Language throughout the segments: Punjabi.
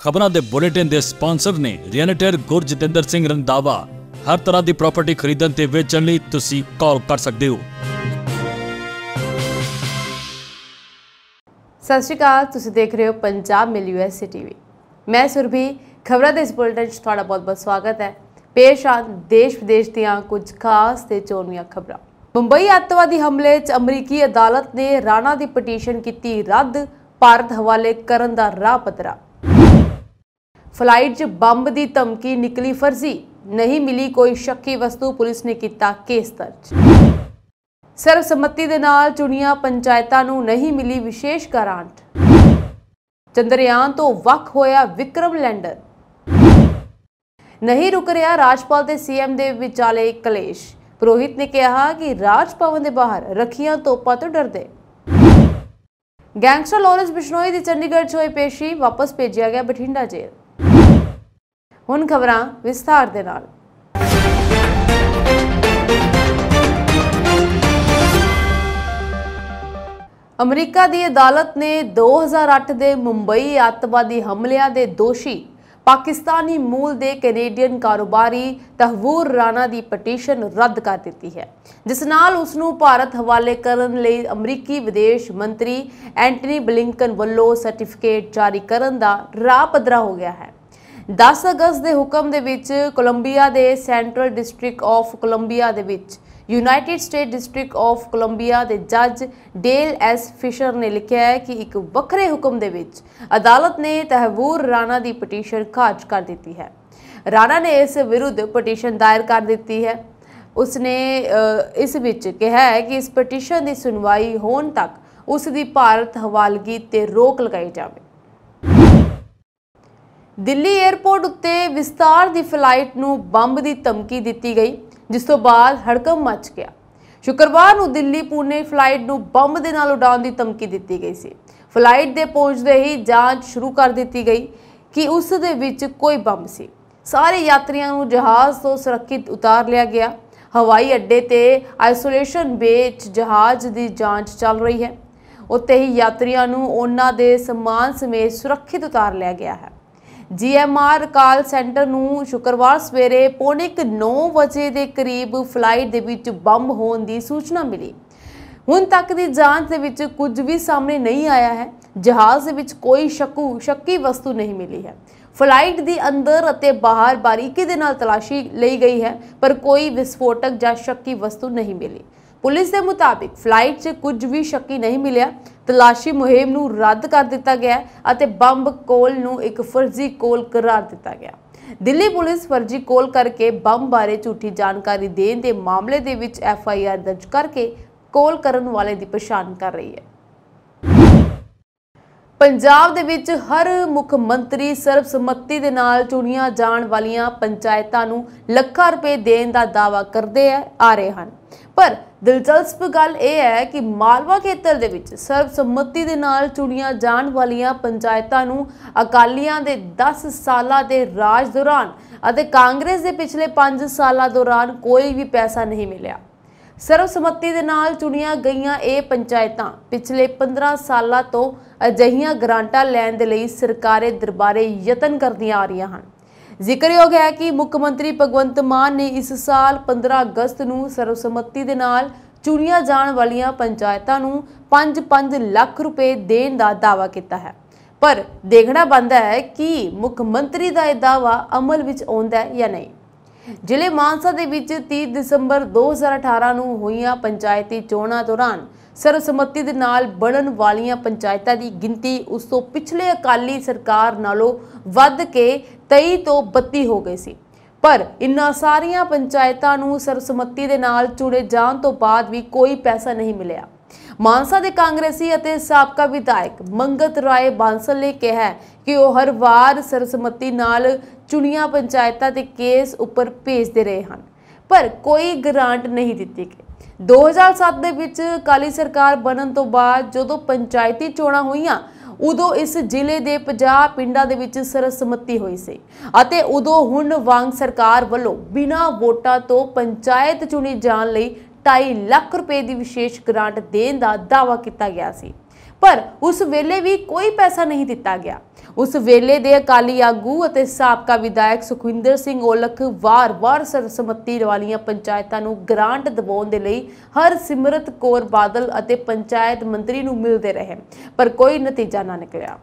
ਖਬਰਾਂ ਦੇ ਬੁਲੇਟਿਨ ਦੇ ਸਪਾਂਸਰ ਨੇ ਰੀਅਲਟਰ ਗੁਰਜਤਿੰਦਰ ਸਿੰਘ ਰੰਦਾਵਾ ਹਰ ਤਰ੍ਹਾਂ ਦੀ ਪ੍ਰਾਪਰਟੀ ਖਰੀਦਣ ਤੇ ਵੇਚਣ ਲਈ ਤੁਸੀਂ ਕਾਲ ਕਰ ਸਕਦੇ ਹੋ ਸਤਿ ਸ਼੍ਰੀ ਅਕਾਲ ਤੁਸੀਂ ਦੇਖ ਰਹੇ ਹੋ ਪੰਜਾਬ ਮਿਲ ਯੂਐਸਸੀ ਟੀਵੀ ਮੈਂ ਸੁਰਭੀ ਖਬਰਾਂ ਦੇ ਇਸ ਬੁਲੇਟਿਨ 'ਚ ਤੁਹਾਡਾ ਬਹੁਤ-ਬਹੁਤ ਸਵਾਗਤ ਹੈ ਪੇਸ਼ ਆ ਦੇਸ਼ ਵਿਦੇਸ਼ ਦੀਆਂ ਕੁਝ ਖਾਸ ਤੇ ਚੋਣਵੀਆਂ ਖਬਰਾਂ ਮੁੰਬਈ ਅੱਤਵਾਦੀ ਹਮਲੇ 'ਚ ਅਮਰੀਕੀ ਅਦਾਲਤ ਨੇ ਰਾਣਾ ਦੀ ਪਟੀਸ਼ਨ ਕੀਤੀ ਰੱਦ ਭਾਰਤ ਹਵਾਲੇ ਕਰਨ ਦਾ ਰਾਹ ਪਤਰਾ ਫਲਾਈਟ 'ਚ ਬੰਬ ਦੀ ਧਮਕੀ ਨਿਕਲੀ ਫਰਜ਼ੀ ਨਹੀਂ ਮਿਲੀ ਕੋਈ ਸ਼ੱਕੀ ਵਸਤੂ ਪੁਲਿਸ ਨੇ ਕੀਤਾ ਕੇਸ ਦਰਜ ਸੰਮਤੀ ਦੇ ਨਾਲ ਚੁਣੀਆਂ ਪੰਚਾਇਤਾਂ ਨੂੰ ਨਹੀਂ ਮਿਲੀ ਵਿਸ਼ੇਸ਼ ਗਾਰੰਟ ਚੰਦਰਯਾਨ ਤੋਂ ਵੱਖ ਹੋਇਆ ਵਿਕਰਮ ਲੈਂਡਰ ਨਹੀਂ ਰੁਕ ਰਿਹਾ ਰਾਜਪਾਲ ਤੇ ਸੀਐਮ ਦੇ ਵਿਚਾਲੇ ਕਲੇਸ਼ ਪ੍ਰੋਹਿਤ ਨੇ ਕਿਹਾ ਕਿ ਰਾਜ ਭਵਨ ਦੇ ਬਾਹਰ ਰੱਖੀਆਂ ਤੋਪਾਂ ਤੋਂ ਡਰਦੇ ਗੈਂਗਸਟਰ ਲੋਰੈਂਸ ਬਿਸ਼ਨੋਈ ਦੀ ਚੰਡੀਗੜ੍ਹ 'ਚ ਹੋਈ ਪੇਸ਼ੀ ਵਾਪਸ ਭੇਜਿਆ ਗਿਆ ਬਠਿੰਡਾ ਜੇਲ੍ਹ ਹੁਣ ਖਬਰਾਂ ਵਿਸਥਾਰ ਦੇ ਨਾਲ ਅਮਰੀਕਾ ਦੀ ਅਦਾਲਤ ਨੇ 2008 ਦੇ ਮੁੰਬਈ ਅੱਤਵਾਦੀ ਹਮਲਿਆਂ ਦੇ ਦੋਸ਼ੀ ਪਾਕਿਸਤਾਨੀ ਮੂਲ ਦੇ ਕੈਨੇਡੀਅਨ ਕਾਰੋਬਾਰੀ ਤਹਵੂਰ ਰਾਣਾ ਦੀ ਪਟੀਸ਼ਨ ਰੱਦ ਕਰ ਦਿੱਤੀ ਹੈ ਜਿਸ ਨਾਲ ਉਸ ਨੂੰ ਭਾਰਤ ਹਵਾਲੇ ਕਰਨ ਲਈ ਅਮਰੀਕੀ ਵਿਦੇਸ਼ ਮੰਤਰੀ ਐਂਟਨੀ ਬਲਿੰਕਨ ਵੱਲੋਂ ਸਰਟੀਫਿਕੇਟ ਜਾਰੀ ਕਰਨ ਦਾ ਰਾਹ ਪਧਰਾ ਹੋ ਗਿਆ ਹੈ 10 ਅਗਸਤ ਦੇ ਹੁਕਮ ਦੇ ਵਿੱਚ ਕੋਲੰਬੀਆ ਦੇ ਸੈਂਟਰਲ ਡਿਸਟ੍ਰਿਕਟ ਆਫ ਕੋਲੰਬੀਆ ਦੇ ਵਿੱਚ United State District of Columbia ਦੇ ਜੱਜ ਡੇਲ ਐਸ ਫਿਸ਼ਰ ਨੇ ਲਿਖਿਆ ਹੈ ਕਿ ਇੱਕ ਵੱਖਰੇ ਹੁਕਮ ਦੇ ਵਿੱਚ ਅਦਾਲਤ ਨੇ ਤਹਵੂਰ ਰਾਣਾ ਦੀ ਪਟੀਸ਼ਨ ਖਾਰਜ ਕਰ ਦਿੱਤੀ ਹੈ ਰਾਣਾ ਨੇ ਇਸ ਵਿਰੁੱਧ ਪਟੀਸ਼ਨ ਦਾਇਰ ਕਰ ਦਿੱਤੀ ਹੈ ਉਸਨੇ ਇਸ ਵਿੱਚ ਕਿਹਾ ਹੈ ਕਿ ਇਸ ਪਟੀਸ਼ਨ ਦੀ ਸੁਣਵਾਈ ਹੋਣ ਤੱਕ ਉਸ ਦੀ ਭਾਰਤ ਹਵਾਲਗੀ ਤੇ ਰੋਕ ਲਗਾਈ ਜਾਵੇ ਦਿੱਲੀ 에ਅਰਪੋਰਟ ਉੱਤੇ ਵਿਸਤਾਰ ਦੀ ਫਲਾਈਟ ਨੂੰ ਬੰਬ ਦੀ ਧਮਕੀ ਦਿੱਤੀ ਗਈ ਜਿਸ ਤੋਂ ਬਾਅਦ ਹੜਕਮ ਮਚ ਗਿਆ ਸ਼ੁੱਕਰਵਾਰ ਨੂੰ ਦਿੱਲੀ ਪੂਨੇ ਫਲਾਈਟ ਨੂੰ ਬੰਬ ਦੇ ਨਾਲ ਉਡਾਉਣ ਦੀ ਧਮਕੀ ਦਿੱਤੀ ਗਈ ਸੀ ਫਲਾਈਟ ਦੇ ਪਹੁੰਚਦੇ ਹੀ ਜਾਂਚ ਸ਼ੁਰੂ ਕਰ ਦਿੱਤੀ ਗਈ ਕਿ ਉਸ ਦੇ ਵਿੱਚ ਕੋਈ ਬੰਬ ਸੀ ਸਾਰੇ ਯਾਤਰੀਆਂ ਨੂੰ ਜਹਾਜ਼ ਤੋਂ ਸੁਰੱਖਿਅਤ ਉਤਾਰ ਲਿਆ ਗਿਆ ਹਵਾਈ ਅੱਡੇ ਤੇ ਆਈਸੋਲੇਸ਼ਨ ਵਿੱਚ ਜਹਾਜ਼ ਦੀ ਜਾਂਚ ਚੱਲ ਰਹੀ ਹੈ ਉੱਤੇ ਹੀ ਯਾਤਰੀਆਂ ਨੂੰ ਉਹਨਾਂ ਦੇ ਸਮਾਨ ਸਮੇਤ ਸੁਰੱਖਿਅਤ ਉਤਾਰ ਲਿਆ ਗਿਆ ਹੈ ਜੀਐਮਆਰ ਕਾਲ ਸੈਂਟਰ ਨੂੰ ਸ਼ੁੱਕਰਵਾਰ ਸਵੇਰੇ ਪੌਣੇ 9 ਵਜੇ ਦੇ ਕਰੀਬ ਫਲਾਈਟ ਦੇ ਵਿੱਚ ਬੰਬ ਹੋਣ ਦੀ ਸੂਚਨਾ ਮਿਲੀ ਹੁਣ ਤੱਕ ਦੀ ਜਾਂਚ ਦੇ ਵਿੱਚ ਕੁਝ ਵੀ ਸਾਹਮਣੇ ਨਹੀਂ ਆਇਆ ਹੈ ਜਹਾਜ਼ ਦੇ ਵਿੱਚ ਕੋਈ ਸ਼ੱਕੂ ਸ਼ੱਕੀ ਵਸਤੂ ਨਹੀਂ ਮਿਲੀ ਹੈ ਫਲਾਈਟ ਦੇ ਅੰਦਰ ਅਤੇ ਬਾਹਰ ਬਾਰੀਕੀ ਦੇ ਨਾਲ ਤਲਾਸ਼ੀ ਲਈ ਗਈ ਹੈ ਪਰ ਕੋਈ ਵਿਸਫੋਟਕ ਜਾਂ ਸ਼ੱਕੀ ਵਸਤੂ ਨਹੀਂ ਮਿਲੀ ਪੁਲਿਸ ਦੇ ਮੁਤਾਬਿਕ ਫਲਾਈਟ 'ਚ ਕੁਝ ਵੀ ਸ਼ੱਕੀ ਨਹੀਂ ਮਿਲਿਆ ਤਲਾਸ਼ੀ ਮੁਹਿੰਮ ਨੂੰ ਰੱਦ ਕਰ ਦਿੱਤਾ ਗਿਆ ਅਤੇ ਬੰਬ ਕੋਲ ਨੂੰ ਇੱਕ ਫਰਜ਼ੀ ਕੋਲ ਕਰਾਰ ਦਿੱਤਾ ਗਿਆ ਦਿੱਲੀ ਪੁਲਿਸ ਫਰਜ਼ੀ ਕੋਲ ਕਰਕੇ ਬੰਬ ਬਾਰੇ ਝੂਠੀ ਜਾਣਕਾਰੀ ਦੇਣ ਦੇ ਮਾਮਲੇ ਦੇ ਵਿੱਚ ਐਫ ਆਈ ਆਰ ਦਰਜ ਕਰਕੇ ਕੋਲ ਕਰਨ ਵਾਲੇ ਦੀ ਪਛਾਣ ਕਰ ਰਹੀ ਹੈ ਪੰਜਾਬ ਦੇ ਵਿੱਚ ਹਰ ਮੁੱਖ ਮੰਤਰੀ ਸਰਬਸੰਮਤੀ ਦੇ ਨਾਲ ਚੁਣੀਆਂ ਜਾਣ ਵਾਲੀਆਂ ਪੰਚਾਇਤਾਂ ਨੂੰ ਲੱਖਾਂ ਰੁਪਏ ਦੇਣ ਦਾ ਦਾਵਾ ਕਰਦੇ ਆ ਰਹੇ ਹਨ ਪਰ ਦਿਲਚਸਪ ਗੱਲ ਇਹ ਹੈ ਕਿ ਮਾਲਵਾ ਖੇਤਰ ਦੇ ਵਿੱਚ ਸਰਬਸੰਮਤੀ ਦੇ ਨਾਲ ਚੁਣੀਆਂ ਜਾਣ ਵਾਲੀਆਂ ਪੰਚਾਇਤਾਂ ਨੂੰ ਅਕਾਲੀਆਂ ਦੇ 10 ਸਾਲਾਂ ਦੇ ਰਾਜ ਦੌਰਾਨ ਅਤੇ ਕਾਂਗਰਸ ਦੇ ਪਿਛਲੇ 5 ਸਾਲਾਂ ਦੌਰਾਨ ਕੋਈ ਵੀ ਪੈਸਾ ਨਹੀਂ ਮਿਲਿਆ ਸਰਬਸੰਮਤੀ ਦੇ ਨਾਲ ਚੁਣੀਆਂ ਗਈਆਂ ਇਹ ਪੰਚਾਇਤਾਂ ਪਿਛਲੇ 15 ਸਾਲਾਂ ਤੋਂ ਅਜਹੀਆਂ ਗ੍ਰਾਂਟਾਂ ਲੈਣ ਦੇ ਲਈ ਸਰਕਾਰੇ ਦਰਬਾਰੇ ਯਤਨ ਕਰਦੀਆਂ ਆ ਰਹੀਆਂ ਹਨ ਜ਼ਿਕਰਯੋਗ ਹੈ ਕਿ ਮੁੱਖ ਮੰਤਰੀ ਭਗਵੰਤ ਮਾਨ ਨੇ ਇਸ ਸਾਲ 15 ਅਗਸਤ ਨੂੰ ਸਰਵਸੰਮਤੀ ਦੇ ਨਾਲ ਚੁਣੀਆਂ ਜਾਣ ਵਾਲੀਆਂ ਪੰਚਾਇਤਾਂ ਨੂੰ 5-5 ਲੱਖ ਰੁਪਏ ਦੇਣ ਦਾ ਦਾਅਵਾ ਕੀਤਾ ਹੈ ਪਰ ਦੇਖਣਾ ਬੰਦਾ ਹੈ ਕਿ ਮੁੱਖ ਮੰਤਰੀ ਦਾ ਇਹ ਦਾਅਵਾ ਅਮਲ ਵਿੱਚ ਆਉਂਦਾ ਹੈ ਜਾਂ ਨਹੀਂ ਜ਼ਿਲ੍ਹੇ ਮਾਨਸਾ ਦੇ ਵਿੱਚ 30 ਦਸੰਬਰ 2018 ਨੂੰ ਹੋਈਆਂ ਪੰਚਾਇਤੀ ਚੋਣਾਂ ਦੌਰਾਨ ਸਰਸਮਤੀ ਦੇ ਨਾਲ ਬਣਨ ਵਾਲੀਆਂ ਪੰਚਾਇਤਾਂ ਦੀ ਗਿਣਤੀ ਉਸ ਤੋਂ ਪਿਛਲੇ ਅਕਾਲੀ ਸਰਕਾਰ ਨਾਲੋਂ ਵੱਧ ਕੇ 23 ਤੋਂ 32 ਹੋ ਗਈ ਸੀ ਪਰ ਇਨ੍ਹਾਂ ਸਾਰੀਆਂ ਪੰਚਾਇਤਾਂ ਨੂੰ ਸਰਸਮਤੀ ਦੇ ਨਾਲ ਚੁਣੇ ਜਾਣ ਤੋਂ ਬਾਅਦ ਵੀ ਕੋਈ ਪੈਸਾ ਨਹੀਂ ਮਿਲਿਆ ਮਾਨਸਾ ਦੇ ਕਾਂਗਰਸੀ ਅਤੇ ਸਾਬਕਾ ਵਿਧਾਇਕ ਮੰਗਤ ਰਾਏ ਬਾਂਸਲ ਨੇ ਕਿਹਾ ਕਿ ਉਹ ਹਰ ਵਾਰ ਸਰਸਮਤੀ ਨਾਲ ਚੁਣੀਆਂ ਪੰਚਾਇਤਾਂ ਤੇ ਕੇਸ ਉੱਪਰ ਭੇਜਦੇ ਰਹੇ ਹਨ ਪਰ ਕੋਈ ਗ੍ਰਾਂਟ ਨਹੀਂ ਦਿੱਤੀ ਗਈ 2007 ਦੇ ਵਿੱਚ ਕਾਲੀ ਸਰਕਾਰ ਬਣਨ ਤੋਂ ਬਾਅਦ ਜਦੋਂ ਪੰਚਾਇਤੀ ਚੋਣਾਂ ਹੋਈਆਂ ਉਦੋਂ ਇਸ ਜ਼ਿਲ੍ਹੇ ਦੇ 50 ਪਿੰਡਾਂ ਦੇ ਵਿੱਚ ਸਰਸਮਤੀ ਹੋਈ ਸੀ ਅਤੇ ਉਦੋਂ ਹੁਣ ਵਾਂਗ ਸਰਕਾਰ ਵੱਲੋਂ ਬਿਨਾਂ ਵੋਟਾਂ ਤੋਂ ਪੰਚਾਇਤ ਚੁਣੀ ਜਾਣ ਲਈ 2.5 ਲੱਖ ਰੁਪਏ ਦੀ ਵਿਸ਼ੇਸ਼ ਗ੍ਰਾਂਟ ਦੇਣ ਦਾ ਦਾਅਵਾ ਕੀਤਾ ਗਿਆ ਸੀ ਪਰ ਉਸ ਵੇਲੇ ਵੀ ਕੋਈ ਪੈਸਾ ਨਹੀਂ ਦਿੱਤਾ ਗਿਆ ਉਸ ਵੇਲੇ ਦੇ ਅਕਾਲੀ ਆਗੂ ਅਤੇ ਸਾਬਕਾ ਵਿਧਾਇਕ ਸੁਖਵਿੰਦਰ ਸਿੰਘ ਔਲਖ ਵਾਰ-ਵਾਰ ਸਰਸਮਤੀ ਵਾਲੀਆਂ ਪੰਚਾਇਤਾਂ ਨੂੰ ਗ੍ਰਾਂਟ ਦਿਵਾਉਣ ਦੇ ਲਈ ਹਰ ਸਿਮਰਤ ਕੌਰ ਬਾਦਲ ਅਤੇ ਪੰਚਾਇਤ ਮੰਤਰੀ ਨੂੰ ਮਿਲਦੇ ਰਹੇ ਪਰ ਕੋਈ ਨਤੀਜਾ ਨਾ ਨਿਕਲਿਆ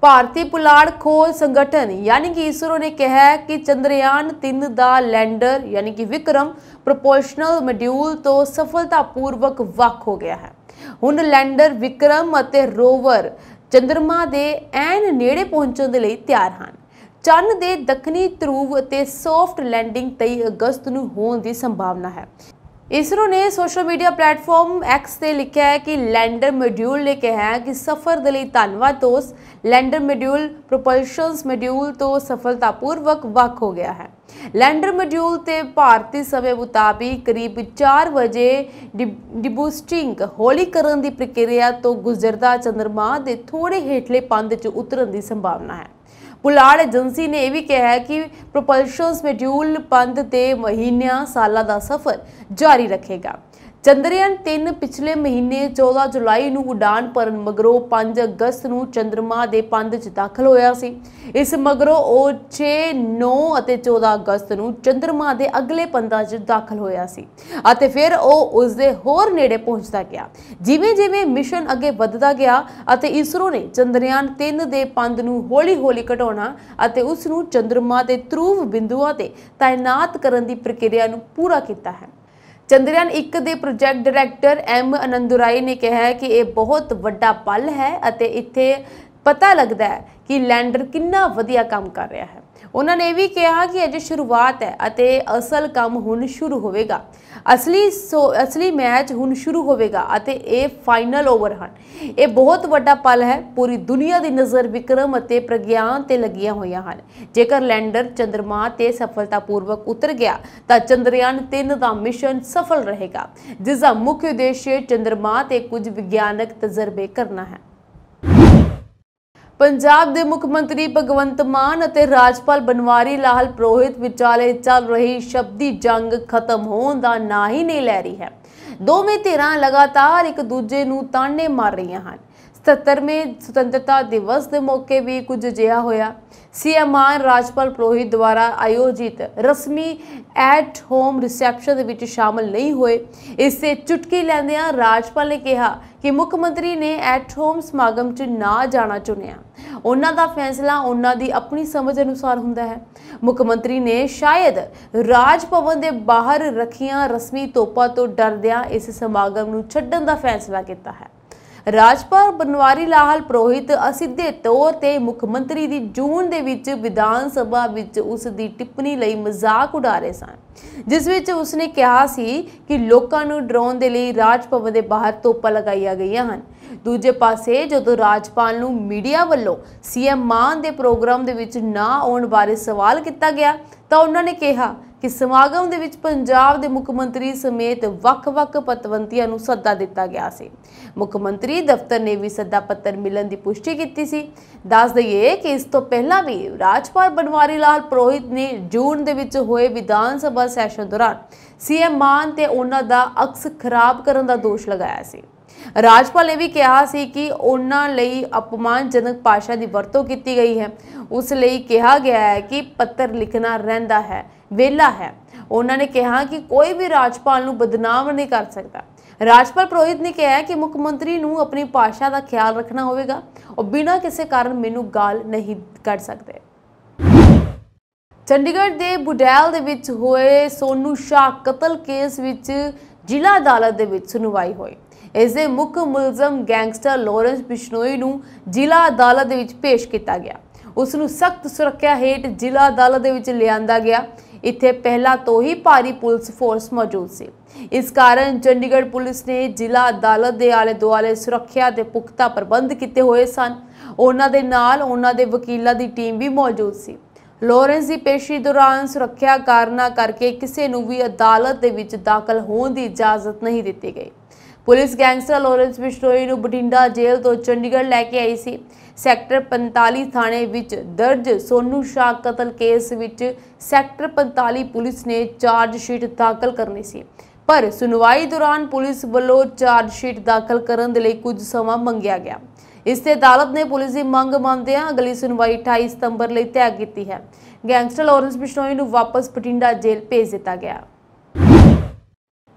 ਭਾਰਤੀ ਪੁਲਾੜ ਖੋਜ ਸੰਗਠਨ ਯਾਨੀ ਕਿ ਇਸਰੋ ਨੇ ਕਿਹਾ ਕਿ ਚੰਦਰਯਾਨ 3 ਦਾ ਲੈਂਡਰ ਯਾਨੀ ਕਿ ਵਿਕਰਮ ਪ੍ਰੋਪੋਰਸ਼ਨਲ ਮੋਡਿਊਲ ਤੋਂ ਸਫਲਤਾਪੂਰਵਕ ਵੱਖ ਹੋ ਗਿਆ ਹੈ ਹੁਣ ਲੈਂਡਰ ਵਿਕਰਮ ਅਤੇ ਰੋਵਰ ਚੰ드ਰਮਾ ਦੇ ਐਨ ਨੇੜੇ ਪਹੁੰਚਣ ਦੇ ਲਈ ਤਿਆਰ ਹਨ ਚੰਨ ਦੇ ਦੱਖਣੀ ਧਰੂਵ ਤੇ ਸੌਫਟ ਲੈਂਡਿੰਗ 23 ਅਗਸਤ ਨੂੰ ਹੋਣ ਦੀ ਸੰਭਾਵਨਾ ਹੈ ਇਸਰੋ ਨੇ ਸੋਸ਼ਲ ਮੀਡੀਆ ਪਲੇਟਫਾਰਮ ਐਕਸ ਤੇ ਲਿਖਿਆ ਹੈ ਕਿ ਲੈਂਡਰ ਮੋਡਿਊਲ ਨੇ ਕਿਹਾ ਹੈ ਕਿ ਸਫ਼ਰ ਦੇ ਲਈ ਧੰਨਵਾਦ ਦੋਸ ਲੈਂਡਰ ਮੋਡਿਊਲ ਪ੍ਰੋਪਲਸ਼ਨਸ ਮੋਡਿਊਲ ਤੋਂ ਸਫਲਤਾਪੂਰਵਕ ਵੱਖ ਹੋ ਗਿਆ ਹੈ ਲੈਂਡਰ ਮੋਡਿਊਲ ਤੇ ਭਾਰਤੀ ਸਮੇਂ ਮੁਤਾਬਿਕ ਕਰੀਬ 4 ਵਜੇ ਡਿਬੂਸਟਿੰਗ ਹੌਲੀ ਕਰਨ ਦੀ ਪ੍ਰਕਿਰਿਆ ਤੋਂ ਗੁਜ਼ਰਦਾ ਚੰਦਰਮਾ ਦੇ ਥੋੜੇ ਹੇਠਲੇ ਪੰਧ 'ਚ ਉਤਰਨ ਦੀ ਸੰਭਾਵਨਾ ਹੈ ਪੁਲਾੜ ਏਜੰਸੀ ਨੇ ਇਹ ਵੀ ਕਿਹਾ ਹੈ ਕਿ ਪ੍ਰੋਪਲਸ਼ਨ ਮੋਡਿਊਲ ਪੰਧ ਤੇ ਮਹੀਨਿਆਂ ਸਾਲਾਂ ਦਾ ਸਫ਼ਰ ਜਾਰੀ ਰੱਖੇਗਾ ਚੰਦਰਯਾਨ 3 ਪਿਛਲੇ ਮਹੀਨੇ 14 ਜੁਲਾਈ ਨੂੰ ਉਡਾਨ ਭਰਨ ਮਗਰੋਂ 5 ਅਗਸਤ ਨੂੰ ਚੰ드ਰਮਾ ਦੇ ਪੰਧ 'ਚ ਦਾਖਲ ਹੋਇਆ ਸੀ ਇਸ ਮਗਰੋਂ ਉਹ 6 9 ਅਤੇ 14 ਅਗਸਤ ਨੂੰ ਚੰ드ਰਮਾ ਦੇ ਅਗਲੇ ਪੰਧਾਂ 'ਚ ਦਾਖਲ ਹੋਇਆ ਸੀ ਅਤੇ ਫਿਰ ਉਹ ਉਸ ਦੇ ਹੋਰ ਨੇੜੇ ਪਹੁੰਚਦਾ ਗਿਆ ਜਿਵੇਂ-ਜਿਵੇਂ ਮਿਸ਼ਨ ਅੱਗੇ ਵੱਧਦਾ ਗਿਆ ਅਤੇ ਇਸਰੋ ਨੇ ਚੰਦਰਯਾਨ 3 ਦੇ ਪੰਧ ਨੂੰ ਹੌਲੀ-ਹੌਲੀ ਘਟਾਉਣਾ ਅਤੇ ਉਸ ਨੂੰ ਚੰਦਰਮਾ ਦੇ ਧਰੂਵ ਬਿੰਦੂਆਂ ਤੇ ਤਾਇਨਾਤ ਕਰਨ ਦੀ ਪ੍ਰਕਿਰਿਆ ਨੂੰ ਪੂਰਾ ਕੀਤਾ ਹੈ ਚੰਦਰਯਾਨ 1 ਦੇ ਪ੍ਰੋਜੈਕਟ ਡਾਇਰੈਕਟਰ ਐਮ ਅਨੰਦੁਰਾਈ ਨੇ ਕਿਹਾ ਕਿ ਇਹ ਬਹੁਤ ਵੱਡਾ ਪਲ ਹੈ ਅਤੇ ਇੱਥੇ ਪਤਾ ਲੱਗਦਾ ਹੈ ਕਿ ਲੈਂਡਰ ਕਿੰਨਾ ਵਧੀਆ ਕੰਮ ਕਰ ਰਿਹਾ ਹੈ ਉਹਨਾਂ ਨੇ ਇਹ ਵੀ ਕਿਹਾ ਕਿ ਅਜੇ ਸ਼ੁਰੂਆਤ ਹੈ ਅਤੇ ਅਸਲ ਕੰਮ ਹੁਣ ਸ਼ੁਰੂ ਹੋਵੇਗਾ ਅਸਲੀ ਅਸਲੀ ਮੈਚ ਹੁਣ ਸ਼ੁਰੂ ਹੋਵੇਗਾ ਅਤੇ ਇਹ ਫਾਈਨਲ ਓਵਰ ਹਨ ਇਹ ਬਹੁਤ ਵੱਡਾ ਪਲ ਹੈ ਪੂਰੀ ਦੁਨੀਆ ਦੀ ਨਜ਼ਰ ਵਿਕਰਮ ਅਤੇ ਪ੍ਰਗਿਆਨ ਤੇ ਲੱਗੀਆਂ ਹੋਈਆਂ ਹਨ ਜੇਕਰ ਲੈਂਡਰ ਚੰਦਰਮਾ ਤੇ ਸਫਲਤਾਪੂਰਵਕ ਉਤਰ ਗਿਆ ਤਾਂ ਚੰਦਰਯਾਨ 3 ਦਾ ਮਿਸ਼ਨ ਸਫਲ ਰਹੇਗਾ ਜਿਸ ਦਾ ਮੁੱਖ ਉਦੇਸ਼ ਚੰਦਰਮਾ ਤੇ ਕੁਝ ਵਿਗਿਆਨਕ ਤਜਰਬੇ ਕਰਨਾ ਹੈ ਪੰਜਾਬ ਦੇ ਮੁੱਖ ਮੰਤਰੀ ਭਗਵੰਤ ਮਾਨ ਅਤੇ ਰਾਜਪਾਲ ਬਨਵਾਰੀ ਲਾਲ ਪ੍ਰੋਹਿਤ ਵਿਚਾਲੇ ਚੱਲ ਰਹੀ ਸ਼ਬਦੀ ਜੰਗ ਖਤਮ ਹੋਣ ਦਾ ਨਾਂ ਹੀ ਨਹੀਂ ਲੈ ਰਹੀ ਹੈ ਦੋਵੇਂ ਧਿਰਾਂ ਲਗਾਤਾਰ ਇੱਕ ਦੂਜੇ ਨੂੰ ਤਾਣੇ ਮਾਰ ਰਹੀਆਂ ਹਨ 77ਵੇਂ ਸੁਤੰਤਰਤਾ ਦਿਵਸ ਦੇ ਮੌਕੇ ਵੀ ਕੁਝ ਜਿਹਾ ਹੋਇਆ ਸੀਐਮਆਰ ਰਾਜਪਾਲ ਪ੍ਰੋਹਿਤ ਦੁਆਰਾ ਆਯੋਜਿਤ ਰਸਮੀ ਐਟ ਹੋਮ ਰਿਸੈਪਸ਼ਨ ਦੇ ਵਿੱਚ ਸ਼ਾਮਲ ਨਹੀਂ ਹੋਏ ਇਸੇ ਚੁਟਕੀ ਲੈਂਦਿਆਂ ਰਾਜਪਾਲ ਨੇ ਕਿਹਾ ਕਿ ਮੁੱਖ ਮੰਤਰੀ ਨੇ ਐਟ ਹੋਮ ਸਮਾਗਮ 'ਚ ਨਾ ਜਾਣਾ ਚੁਣਿਆ ਉਹਨਾਂ ਦਾ ਫੈਸਲਾ ਉਹਨਾਂ ਦੀ ਆਪਣੀ ਸਮਝ ਅਨੁਸਾਰ ਹੁੰਦਾ ਹੈ ਮੁੱਖ ਮੰਤਰੀ ਨੇ ਸ਼ਾਇਦ ਰਾਜ ਭਵਨ ਦੇ ਬਾਹਰ ਰੱਖੀਆਂ ਰਸਮੀ ਤੋਪਾਂ ਤੋਂ ਡਰਦਿਆਂ ਇਸ ਸਮਾਗਮ ਨੂੰ ਛੱਡਣ ਦਾ ਫੈਸਲਾ ਕੀਤਾ ਹੈ ਰਾਜਪਾਲ ਬਨਵਾਰੀ ਲਾਲ ਪ੍ਰੋਹਿਤ ਅਸਿੱਧੇ ਤੌਰ ਤੇ ਮੁੱਖ ਮੰਤਰੀ ਦੀ ਜੂਨ ਦੇ ਵਿੱਚ ਵਿਧਾਨ ਸਭਾ ਵਿੱਚ ਉਸ ਦੀ ਟਿੱਪਣੀ ਲਈ ਮਜ਼ਾਕ ਉਡਾ ਰਹੇ ਸਨ ਜਿਸ ਵਿੱਚ ਉਸਨੇ ਕਿਹਾ ਸੀ ਕਿ ਲੋਕਾਂ ਨੂੰ ਡਰਾਉਣ ਦੇ ਲਈ ਰਾਜ ਭਵਨ ਦੇ ਬਾਹਰ ਤੋਪਾਂ ਲਗਾਈਆਂ ਗਈਆਂ ਹਨ ਦੂਜੇ ਪਾਸੇ ਜਦੋਂ ਰਾਜਪਾਲ ਨੂੰ ਮੀਡੀਆ ਵੱਲੋਂ ਸੀਐਮ ਮਾਨ ਦੇ ਪ੍ਰੋਗਰਾਮ ਦੇ ਵਿੱਚ ਨਾ ਆਉਣ ਬਾਰੇ ਸਵਾਲ ਕੀਤਾ ਗਿਆ ਤਾਂ ਉਹਨਾਂ ਨੇ ਕਿਹਾ ਕਿ ਸਮਾਗਮ ਦੇ ਵਿੱਚ ਪੰਜਾਬ ਦੇ ਮੁੱਖ ਮੰਤਰੀ ਸਮੇਤ ਵੱਖ-ਵੱਖ ਪਤਵੰਤੀਆਂ ਨੂੰ ਸੱਦਾ ਦਿੱਤਾ ਗਿਆ ਸੀ ਮੁੱਖ ਮੰਤਰੀ ਦਫ਼ਤਰ ਨੇ ਵੀ ਸੱਦਾ ਪੱਤਰ ਮਿਲਣ ਦੀ ਪੁਸ਼ਟੀ ਕੀਤੀ ਸੀ ਦੱਸ ਦਈਏ ਕਿ ਇਸ ਤੋਂ ਪਹਿਲਾਂ ਵੀ ਰਾਜਪਾਲ ਬਨਵਾਰੀ ਲਾਲ ਪ੍ਰੋਹਿਤ ਨੇ ਜੂਨ ਦੇ ਵਿੱਚ ਹੋਏ ਵਿਧਾਨ ਸਭਾ ਸੈਸ਼ਨ ਦੌਰਾਨ ਸੀਐਮ ਮਾਨ ਤੇ ਉਹਨਾਂ ਦਾ ਅਕਸ ਖਰਾਬ ਕਰਨ ਦਾ ਦੋਸ਼ ਲਗਾਇਆ ਸੀ ਰਾਜਪਾਲ ਨੇ ਵੀ ਕਿਹਾ ਸੀ ਕਿ ਉਹਨਾਂ ਲਈ ਅਪਮਾਨਜਨਕ ਭਾਸ਼ਾ ਦੀ ਵਰਤੋਂ ਕੀਤੀ ਗਈ ਹੈ ਉਸ ਲਈ ਕਿਹਾ ਗਿਆ ਹੈ ਕਿ ਪੱਤਰ ਲਿਖਣਾ ਰਹਿੰਦਾ ਹੈ ਵੇਲਾ ਹੈ ਉਹਨਾਂ ਨੇ ਕਿਹਾ ਕਿ ਕੋਈ ਵੀ ਰਾਜਪਾਲ ਨੂੰ ਬਦਨਾਮ ਨਹੀਂ ਕਰ ਸਕਦਾ ਰਾਜਪਾਲ ਪ੍ਰੋਹਿਤ ਨੇ ਕਿਹਾ ਕਿ ਮੁੱਖ ਮੰਤਰੀ ਨੂੰ ਆਪਣੀ ਭਾਸ਼ਾ ਦਾ ਖਿਆਲ ਰੱਖਣਾ ਹੋਵੇਗਾ ਉਹ ਬਿਨਾਂ ਕਿਸੇ ਕਾਰਨ ਮੈਨੂੰ ਗਾਲ ਨਹੀਂ ਕੱਢ ਸਕਦੇ ਚੰਡੀਗੜ੍ਹ ਦੇ ਬੁਡੈਲ ਦੇ ਵਿੱਚ ਹੋਏ ਸੋਨੂ ਸ਼ਾਹ ਕਤਲ ਕੇਸ ਵਿੱਚ ਜ਼ਿਲ੍ਹਾ ਅਦਾਲਤ ਦੇ ਵਿੱਚ ਸੁਣਵਾਈ ਹੋਈ ਇਸ ਦੇ ਮੁੱਖ ਮੁਲਜ਼ਮ ਗੈਂਗਸਟਰ ਲੋਰੈਂਸ ਬਿਸ਼ਨੋਈ ਨੂੰ ਜ਼ਿਲ੍ਹਾ ਅਦਾਲਤ ਦੇ ਵਿੱਚ ਪੇਸ਼ ਕੀਤਾ ਗਿਆ ਉਸ ਨੂੰ ਸਖਤ ਸੁਰੱਖਿਆ ਹੇਠ ਜ਼ਿਲ੍ਹਾ ਅਦਾਲਤ ਦੇ ਵਿੱਚ ਲਿਆਂਦਾ ਗਿਆ ਇੱਥੇ ਪਹਿਲਾਂ ਤੋਂ ਹੀ ਭਾਰੀ ਪੁਲਿਸ ਫੋਰਸ ਮੌਜੂਦ ਸੀ ਇਸ ਕਾਰਨ ਚੰਡੀਗੜ੍ਹ ਪੁਲਿਸ ਨੇ ਜ਼ਿਲ੍ਹਾ ਅਦਾਲਤ ਦੇ ਆਲੇ ਦੁਆਲੇ ਸੁਰੱਖਿਆ ਦੇ ਪੁਖਤਾ ਪ੍ਰਬੰਧ ਕੀਤੇ ਹੋਏ ਸਨ ਉਹਨਾਂ ਦੇ ਨਾਲ ਉਹਨਾਂ ਦੇ ਵਕੀਲਾਂ ਦੀ ਟੀਮ ਵੀ ਮੌਜੂਦ ਸੀ ਲੋਰੈਂਸ ਦੀ ਪੇਸ਼ੀ ਦੌਰਾਨ ਸੁਰੱਖਿਆ ਕਾਰਨਾਂ ਕਰਕੇ ਕਿਸੇ ਨੂੰ ਵੀ ਅਦਾਲਤ ਦੇ ਵਿੱਚ ਦਾਖਲ ਹੋਣ ਦੀ ਇਜਾਜ਼ਤ ਨਹੀਂ ਦਿੱਤੀ ਗਈ ਪੁਲਿਸ ਗੈਂਗਸਟਰ ਲਾਰੈਂਸ ਬਿਸ਼ਨੋਈ ਨੂੰ ਬਟਿੰਡਾ ਜੇਲ੍ਹ ਤੋਂ ਚੰਡੀਗੜ੍ਹ ਲੈ ਕੇ ਆਈ ਸੀ ਸੈਕਟਰ 45 ਥਾਣੇ ਵਿੱਚ ਦਰਜ ਸੋਨੂ ਸ਼ਾਹ ਕਤਲ ਕੇਸ ਵਿੱਚ ਸੈਕਟਰ 45 ਪੁਲਿਸ ਨੇ ਚਾਰਜ ਸ਼ੀਟ ਦਾਖਲ ਕਰਨੀ ਸੀ ਪਰ ਸੁਣਵਾਈ ਦੌਰਾਨ ਪੁਲਿਸ ਵੱਲੋਂ ਚਾਰਜ ਸ਼ੀਟ ਦਾਖਲ ਕਰਨ ਦੇ ਲਈ ਕੁਝ ਸਮਾਂ ਮੰਗਿਆ ਗਿਆ ਇਸ ਤੇ ਅਦਾਲਤ ਨੇ ਪੁਲਿਸ ਦੀ ਮੰਗ ਮੰਨਦਿਆਂ ਅਗਲੀ ਸੁਣਵਾਈ 28 ਸਤੰਬਰ ਲਈ ਤੈਅ ਕੀਤੀ ਹੈ ਗੈਂਗਸਟਰ ਲਾਰੈਂਸ ਬਿਸ਼ਨੋਈ ਨੂੰ ਵਾਪਸ ਪਟਿੰਡਾ ਜੇਲ੍ਹ ਭੇਜ ਦਿੱਤਾ ਗਿਆ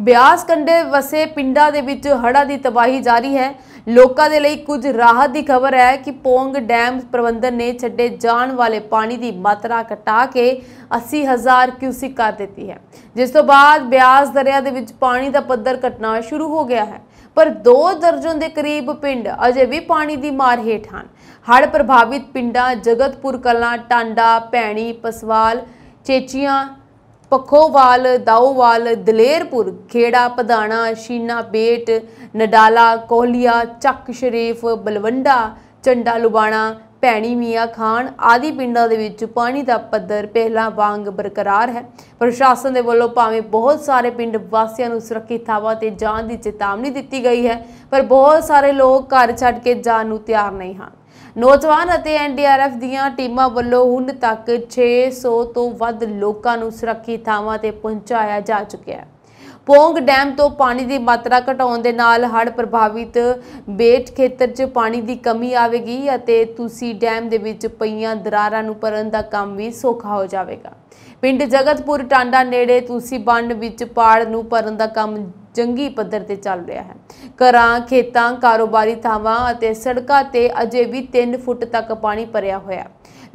ਬਿਆਸ ਕੰਡੇ ਵਸੇ ਪਿੰਡਾਂ ਦੇ ਵਿੱਚ ਹੜ੍ਹਾਂ ਦੀ ਤਬਾਹੀ ਜਾਰੀ ਹੈ ਲੋਕਾਂ ਦੇ ਲਈ ਕੁਝ ਰਾਹਤ ਦੀ ਖਬਰ ਹੈ ਕਿ ਪੋਂਗ ਡੈਮ ਪ੍ਰਬੰਧਨ ਨੇ ਛੱਡੇ ਜਾਣ ਵਾਲੇ ਪਾਣੀ ਦੀ ਮਾਤਰਾ ਘਟਾ ਕੇ 80000 ਕਿਊਸਿਕ ਕਰ ਦਿੱਤੀ ਹੈ ਜਿਸ ਤੋਂ ਬਾਅਦ ਬਿਆਸ ਦਰਿਆ ਦੇ ਵਿੱਚ ਪਾਣੀ ਦਾ ਪੱਧਰ ਘਟਣਾ ਸ਼ੁਰੂ ਹੋ ਗਿਆ ਹੈ ਪਰ 2 ਦਰਜਨ ਦੇ ਕਰੀਬ ਪਿੰਡ ਅਜੇ ਵੀ ਪਾਣੀ ਦੀ ਮਾਰ ਹੇਠ ਹਨ ਹੜ੍ਹ ਪ੍ਰਭਾਵਿਤ ਪਿੰਡਾਂ ਜਗਤਪੁਰ ਕਲਾਂ ਟਾਂਡਾ ਭੈਣੀ ਪਸਵਾਲ ਚੇਚੀਆਂ ਪਖੋਵਾਲ ਦਾਉਵਾਲ ਦਲੇਰਪੁਰ ਖੇੜਾ ਪਧਾਣਾ ਸ਼ੀਨਾ ਬੇਟ ਨਡਾਲਾ ਕੋਹਲੀਆ ਚੱਕ ਸ਼ਰੀਫ ਬਲਵੰਡਾ ਚੰਡਾ ਲੁਬਾਣਾ ਪੈਣੀ ਮੀਆਂ ਖਾਨ ਆਦਿ ਪਿੰਡਾਂ ਦੇ ਵਿੱਚ ਪਾਣੀ ਦਾ ਪੱਧਰ ਪਹਿਲਾਂ ਵਾਂਗ ਬਰਕਰਾਰ ਹੈ ਪ੍ਰਸ਼ਾਸਨ ਦੇ ਵੱਲੋਂ ਭਾਵੇਂ ਬਹੁਤ ਸਾਰੇ ਪਿੰਡ ਵਾਸੀਆਂ ਨੂੰ ਸੁਰੱਖਿਅਤ ਥਾਵਾਂ ਤੇ ਜਾਣ ਦੀ ਚੇਤਾਵਨੀ ਦਿੱਤੀ ਗਈ ਹੈ ਪਰ ਬਹੁਤ ਸਾਰੇ ਲੋਕ ਘਰ ਛੱਡ ਕੇ ਜਾਣ ਨੂੰ ਤਿਆਰ ਨਹੀਂ ਹਨ ਨੌਜਵਾਨ ਅਤੇ ਐਨਡੀਆਰਐਫ ਦੀਆਂ ਟੀਮਾਂ ਵੱਲੋਂ ਹੁਣ ਤੱਕ 600 ਤੋਂ ਵੱਧ ਲੋਕਾਂ ਨੂੰ ਸੁਰੱਖਿਅਤ ਥਾਵਾਂ ਤੇ ਪਹੁੰਚਾਇਆ ਜਾ ਚੁੱਕਿਆ ਹੈ ਪੋਂਗ ਡੈਮ ਤੋਂ ਪਾਣੀ ਦੀ ਮਾਤਰਾ ਘਟਾਉਣ ਦੇ ਨਾਲ ਹੜ੍ਹ ਪ੍ਰਭਾਵਿਤ ਬੇਟ ਖੇਤਰ 'ਚ ਪਾਣੀ ਦੀ ਕਮੀ ਆਵੇਗੀ ਅਤੇ ਤੁਸੀਂ ਡੈਮ ਦੇ ਵਿੱਚ ਪਈਆਂ ਦਰਾਰਾਂ ਨੂੰ ਭਰਨ ਦਾ ਕੰਮ ਵੀ ਸੌਖਾ ਹੋ ਜਾਵੇਗਾ ਪਿੰਡ ਜਗਤਪੁਰ ਟਾਂਡਾ ਨੇੜੇ ਤੁਸੀਂ ਬੰਨ ਵਿੱਚ ਪਾੜ ਨੂੰ ਭਰਨ ਦਾ ਕੰਮ ਜੰਗੀ ਪੱਧਰ ਤੇ ਚੱਲ ਰਿਹਾ ਹੈ ਘਰਾਂ ਖੇਤਾਂ ਕਾਰੋਬਾਰੀ ਥਾਵਾਂ ਅਤੇ ਸੜਕਾਂ ਤੇ ਅਜੇ ਵੀ 3 ਫੁੱਟ ਤੱਕ ਪਾਣੀ ਭਰਿਆ ਹੋਇਆ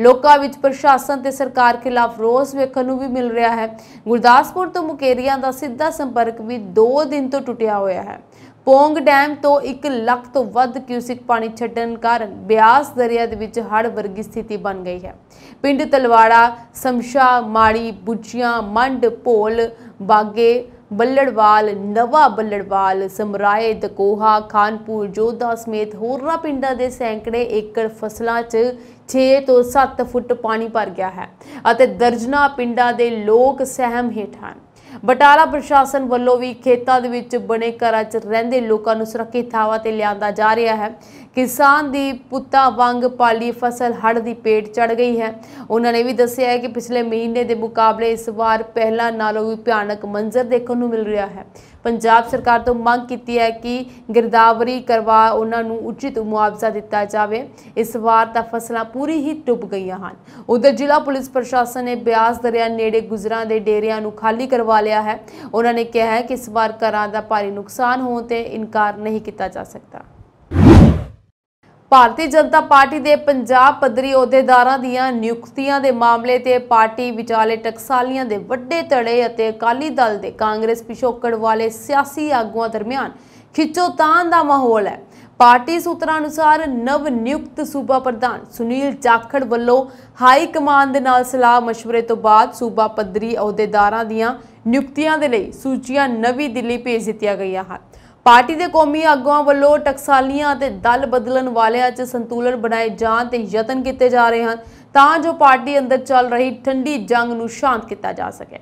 ਲੋਕਾਂ ਵਿੱਚ ਪ੍ਰਸ਼ਾਸਨ ਤੇ ਸਰਕਾਰ ਖਿਲਾਫ ਰੋਸ ਵੇਖਣ ਨੂੰ ਵੀ ਮਿਲ ਰਿਹਾ ਹੈ ਗੁਰਦਾਸਪੁਰ ਤੋਂ ਮੁਕੇਰੀਆਂ ਦਾ ਸਿੱਧਾ ਸੰਪਰਕ ਵੀ 2 ਦਿਨ ਤੋਂ ਟੁੱਟਿਆ ਹੋਇਆ ਹੈ ਪੋਂਗ ਡੈਮ ਤੋਂ 1 ਲੱਖ ਤੋਂ ਵੱਧ ਕਿਊਸਿਕ ਪਾਣੀ ਛੱਡਣ ਕਾਰਨ ਬਿਆਸ ਦਰਿਆ ਦੇ ਵਿੱਚ ਹੜ ਵਰਗੀ ਸਥਿਤੀ ਬਣ ਗਈ ਹੈ ਪਿੰਡ ਤਲਵਾੜਾ ਸਮਸ਼ਾ ਮਾੜੀ ਬੁੱਚੀਆਂ ਮੰਡ ਭੋਲ ਬਾਗੇ ਬੱਲੜਵਾਲ ਨਵਾ ਬੱਲੜਵਾਲ ਸਮਰਾਏ ਦਕੋਹਾ ਖਾਨਪੂਰ ਜੋਧਾ ਸਮੇਤ ਹੋਰਾਂ ਪਿੰਡਾਂ ਦੇ ਸੈਂਕੜੇ ਏਕੜ ਫਸਲਾਂ 'ਚ 6 ਤੋਂ 7 ਫੁੱਟ ਪਾਣੀ ਭਰ ਗਿਆ ਹੈ ਅਤੇ ਦਰਜਨਾ ਪਿੰਡਾਂ ਦੇ ਲੋਕ ਸਹਿਮ ਹੇਠ ਹਨ ਬਟਾਲਾ ਪ੍ਰਸ਼ਾਸਨ ਵੱਲੋਂ ਵੀ ਖੇਤਾਂ ਦੇ ਵਿੱਚ ਬਣੇ ਘਰਾਂ 'ਚ ਰਹਿੰਦੇ ਲੋਕਾਂ ਨੂੰ ਸੁਰੱਖਿਅਤ ਥਾਵਾਂ ਤੇ ਲਿਆਂਦਾ ਜਾ ਰਿਹਾ ਹੈ ਕਿਸਾਨ ਦੀ ਪੁੱਤਾ ਵਾਂਗ ਪਾਲੀ ਫਸਲ ਹੜ ਦੀ ਪੇਟ ਚੜ ਗਈ ਹੈ ਉਹਨਾਂ ਨੇ ਵੀ ਦੱਸਿਆ ਹੈ ਕਿ ਪਿਛਲੇ ਮਹੀਨੇ ਦੇ ਮੁਕਾਬਲੇ ਇਸ ਵਾਰ ਪਹਿਲਾਂ ਨਾਲੋਂ ਵੀ ਭਿਆਨਕ ਮੰਜ਼ਰ ਦੇਖਣ ਨੂੰ ਮਿਲ ਰਿਹਾ ਹੈ ਪੰਜਾਬ ਸਰਕਾਰ ਤੋਂ ਮੰਗ ਕੀਤੀ ਹੈ ਕਿ ਗਿਰਦਾਵਰੀ ਕਰਵਾ ਉਹਨਾਂ ਨੂੰ ਉਚਿਤ ਮੁਆਵਜ਼ਾ ਦਿੱਤਾ ਜਾਵੇ ਇਸ ਵਾਰ ਤਾਂ ਫਸਲਾਂ ਪੂਰੀ ਹੀ ਡੁੱਬ ਗਈਆਂ ਹਨ ਉਧਰ ਜ਼ਿਲ੍ਹਾ ਪੁਲਿਸ ਪ੍ਰਸ਼ਾਸਨ ਨੇ ਬਿਆਸ ਦਰਿਆ ਨੇੜੇ ਗੁਜ਼ਰਾਂ ਦੇ ਡੇਰਿਆਂ ਨੂੰ ਖਾਲੀ ਕਰਵਾ ਲਿਆ ਹੈ ਉਹਨਾਂ ਨੇ ਕਿਹਾ ਹੈ ਕਿ ਇਸ ਵਾਰ ਘਰਾਂ ਦਾ ਭਾਰੀ ਨੁਕਸਾਨ ਹੋਣ ਤੇ ਇਨਕਾਰ ਨਹੀਂ ਕੀਤਾ ਜਾ ਸਕਦਾ ਭਾਰਤੀ ਜਨਤਾ ਪਾਰਟੀ ਦੇ ਪੰਜਾਬ ਪੱਧਰੀ ਅਹੁਦੇਦਾਰਾਂ ਦੀਆਂ ਨਿਯੁਕਤੀਆਂ ਦੇ ਮਾਮਲੇ ਤੇ ਪਾਰਟੀ ਵਿਚਾਲੇ ਟਕਸਾਲੀਆਂ ਦੇ ਵੱਡੇ ਧੜੇ ਅਤੇ ਅਕਾਲੀ ਦਲ ਦੇ ਕਾਂਗਰਸ ਪਿਛੋਕੜ ਵਾਲੇ ਸਿਆਸੀ ਆਗੂਆਂ ਦਰਮਿਆਨ ਖਿੱਚੋਤਾਨ ਦਾ ਮਾਹੌਲ ਹੈ ਪਾਰਟੀ ਸੂਤਰਾਂ ਅਨੁਸਾਰ ਨਵ ਨਿਯੁਕਤ ਸੂਬਾ ਪ੍ਰਧਾਨ ਸੁਨੀਲ ਜਾਖੜ ਵੱਲੋਂ ਹਾਈ ਕਮਾਂਡ ਦੇ ਨਾਲ ਸਲਾਹ مشਵਰੇ ਤੋਂ ਬਾਅਦ ਸੂਬਾ ਪੱਧਰੀ ਅਹੁਦੇਦਾਰਾਂ ਦੀਆਂ ਨਿਯੁਕਤੀਆਂ ਦੇ ਲਈ ਸੂਚੀਆਂ ਨਵੀਂ ਦਿੱਲੀ ਭੇਜ ਦਿੱਤੀਆਂ ਗਈਆਂ ਹਨ ਪਾਰਟੀ ਦੇ ਕੌਮੀ ਆਗੂਆਂ ਵੱਲੋਂ ਟਕਸਾਲੀਆਂ ਅਤੇ ਦਲ ਬਦਲਣ ਵਾਲਿਆਂ 'ਚ ਸੰਤੁਲਨ ਬਣਾਏ ਜਾਣ ਤੇ ਯਤਨ ਕੀਤੇ ਜਾ ਰਹੇ ਹਨ ਤਾਂ ਜੋ ਪਾਰਟੀ ਅੰਦਰ ਚੱਲ ਰਹੀ ਠੰਡੀ ਜੰਗ ਨੂੰ ਸ਼ਾਂਤ ਕੀਤਾ ਜਾ ਸਕੇ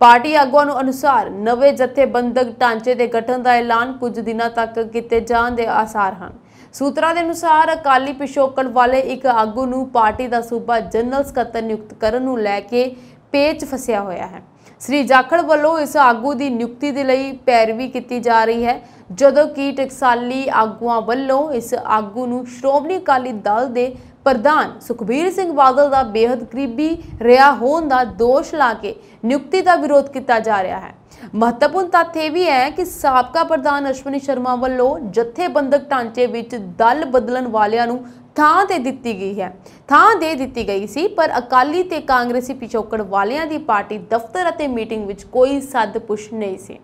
ਪਾਰਟੀ ਆਗੂਆਂ ਨੂੰ ਅਨੁਸਾਰ ਨਵੇਂ ਜਥੇਬੰਦਕ ਢਾਂਚੇ ਦੇ ਗਠਨ ਦਾ ਐਲਾਨ ਕੁਝ ਦਿਨਾਂ ਤੱਕ ਕੀਤੇ ਜਾਣ ਦੇ ਆਸਾਰ ਹਨ ਸੂਤਰਾਂ ਦੇ ਅਨੁਸਾਰ ਅਕਾਲੀ ਪਿਸ਼ੋਕਣ ਵਾਲੇ ਇੱਕ ਆਗੂ ਨੂੰ ਪਾਰਟੀ ਦਾ ਸੂਬਾ ਜਨਰਲ ਸਕੱਤਰ ਨਿਯੁਕਤ ਕਰਨ ਨੂੰ ਲੈ ਕੇ ਪੇਚ ਫਸਿਆ ਹੋਇਆ ਹੈ ਸ੍ਰੀ ਜਾਖੜ ਵੱਲੋਂ ਇਸ ਆਗੂ ਦੀ ਨਿਯੁਕਤੀ ਦੇ ਲਈ ਪੈਰਵੀ ਕੀਤੀ ਜਾ ਰਹੀ ਹੈ ਜਦੋਂ ਕਿ ਟਕਸਾਲੀ ਆਗੂਆਂ ਵੱਲੋਂ ਇਸ ਆਗੂ ਨੂੰ ਸ਼੍ਰੋਮਣੀ ਅਕਾਲੀ ਦਲ ਦੇ ਪ੍ਰਧਾਨ ਸੁਖਬੀਰ ਸਿੰਘ ਬਾਦਲ ਦਾ ਬੇहद ਕਰੀਬੀ ਰਿਹਾ ਹੋਣ ਦਾ ਦੋਸ਼ ਲਾ ਕੇ ਨਿਯੁਕਤੀ ਦਾ ਵਿਰੋਧ ਕੀਤਾ ਜਾ ਰਿਹਾ ਹੈ ਮਹੱਤਵਪੂਰਨ ਤੱਥ ਇਹ ਵੀ ਹੈ ਕਿ ਸਾਬਕਾ ਪ੍ਰਧਾਨ ਅਸ਼ਵਨੀ ਸ਼ਰਮਾ ਵੱਲੋਂ ਜਥੇਬੰਦਕ ਢਾਂਚੇ ਵਿੱਚ ਦਲ ਬਦਲਣ ਵਾਲਿਆਂ ਨੂੰ ਥਾਂ ਦੇ ਦਿੱਤੀ ਗਈ ਹੈ ਥਾਂ ਦੇ ਦਿੱਤੀ ਗਈ ਸੀ ਪਰ ਅਕਾਲੀ ਤੇ ਕਾਂਗਰਸੀ ਪਿਛੋਕੜ ਵਾਲਿਆਂ ਦੀ ਪਾਰਟੀ ਦਫ਼ਤਰ ਅਤੇ ਮੀਟਿੰਗ ਵਿੱਚ ਕੋਈ ਸੱਦ ਪੁਸ਼ ਨਹੀਂ ਸੀ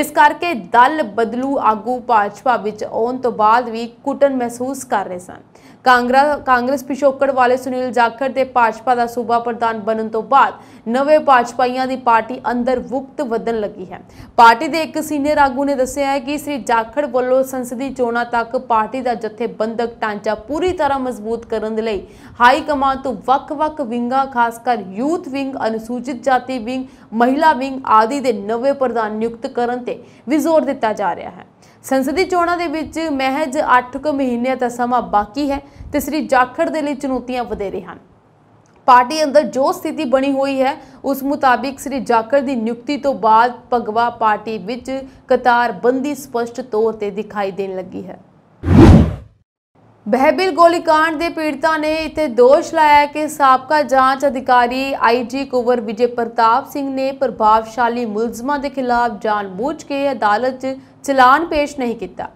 ਇਸ ਕਰਕੇ ਦਲ ਬਦਲੂ ਆਗੂ ਭਾਜਪਾ ਵਿੱਚ ਆਉਣ ਤੋਂ ਬਾਅਦ ਵੀ ਕੁਟਨ ਮਹਿਸੂਸ ਕਰ ਰਹੇ ਸਨ ਕਾਂਗਰਸ ਪਿਛੋਕੜ ਵਾਲੇ ਸੁਨੀਲ ਜਾਖੜ ਦੇ ਭਾਜਪਾ ਦਾ ਸੂਬਾ ਪ੍ਰਧਾਨ ਬਣਨ ਤੋਂ ਬਾਅਦ ਨਵੇਂ ਭਾਜਪਾਈਆਂ ਦੀ ਪਾਰਟੀ ਅੰਦਰ ਵੁਕਤ ਵਧਣ ਲੱਗੀ ਹੈ ਪਾਰਟੀ ਦੇ ਇੱਕ ਸੀਨੀਅਰ ਆਗੂ ਨੇ ਦੱਸਿਆ ਹੈ ਕਿ ਸ੍ਰੀ ਜਾਖੜ ਵੱਲੋਂ ਸੰਸਦੀ ਚੋਣਾਂ ਤੱਕ ਪਾਰਟੀ ਦਾ ਜਥੇਬੰਦਕ ਢਾਂਚਾ ਪੂਰੀ ਤਰ੍ਹਾਂ ਮਜ਼ਬੂਤ ਕਰਨ ਦੇ ਲਈ ਹਾਈ ਕਮਾਂਡ ਤੋਂ ਵੱਖ-ਵੱਖ ਵਿੰਗਾਂ ਖਾਸ ਕਰ ਯੂਥ ਵਿੰਗ ਅਨੁਸੂਚਿਤ ਜਾਤੀ ਵਿੰਗ ਮਹਿਲਾ ਵਿੰਗ ਆਦਿ ਦੇ ਨਵੇਂ ਪ੍ਰਧਾਨ ਨਿਯੁਕਤ ਕਰਨ ਤੇ ਵੀ ਜ਼ੋਰ ਦਿੱਤਾ ਜਾ ਰਿਹਾ ਹੈ ਸੰਸਦੀ ਚੋਣਾਂ ਦੇ ਵਿੱਚ ਮਹਿਜ 8 ਕੁ ਮਹੀਨੇ ਦਾ ਸਮਾਂ ਬਾਕੀ ਹੈ ਤੇ ਸ੍ਰੀ ਜਾਖੜ ਦੇ ਲਈ ਚੁਣੌਤੀਆਂ ਵਧੇਰੇ ਹਨ ਪਾਰਟੀ ਅੰਦਰ ਜੋ ਸਥਿਤੀ ਬਣੀ ਹੋਈ ਹੈ ਉਸ ਮੁਤਾਬਿਕ ਸ੍ਰੀ ਜਾਖੜ ਦੀ ਨਿਯੁਕਤੀ ਤੋਂ ਬਾਅਦ ਭਗਵਾ ਪਾਰਟੀ ਵਿੱਚ ਕਤਾਰਬੰਦੀ ਸਪਸ਼ਟ ਤੌਰ ਤੇ ਦਿਖਾਈ ਦੇਣ ਲੱਗੀ ਹੈ ਬਹਿਬਿਲ ਗੋਲੀकांड ਦੇ ਪੀੜਤਾ ਨੇ ਇੱਥੇ ਦੋਸ਼ ਲਾਇਆ ਕਿ ਸਾਬਕਾ ਜਾਂਚ ਅਧਿਕਾਰੀ ਆਈਜੀ ਕੁਵਰ ਵਿਜੇ ਪ੍ਰਤਾਪ ਸਿੰਘ ਨੇ ਪ੍ਰਭਾਵਸ਼ਾਲੀ ਮੁਲਜ਼ਮਾਂ ਦੇ ਖਿਲਾਫ ਜਾਣਬੁੱਝ ਕੇ ਅਦਾਲਤ 'ਚ ਚਲਾਨ ਪੇਸ਼ ਨਹੀਂ ਕੀਤਾ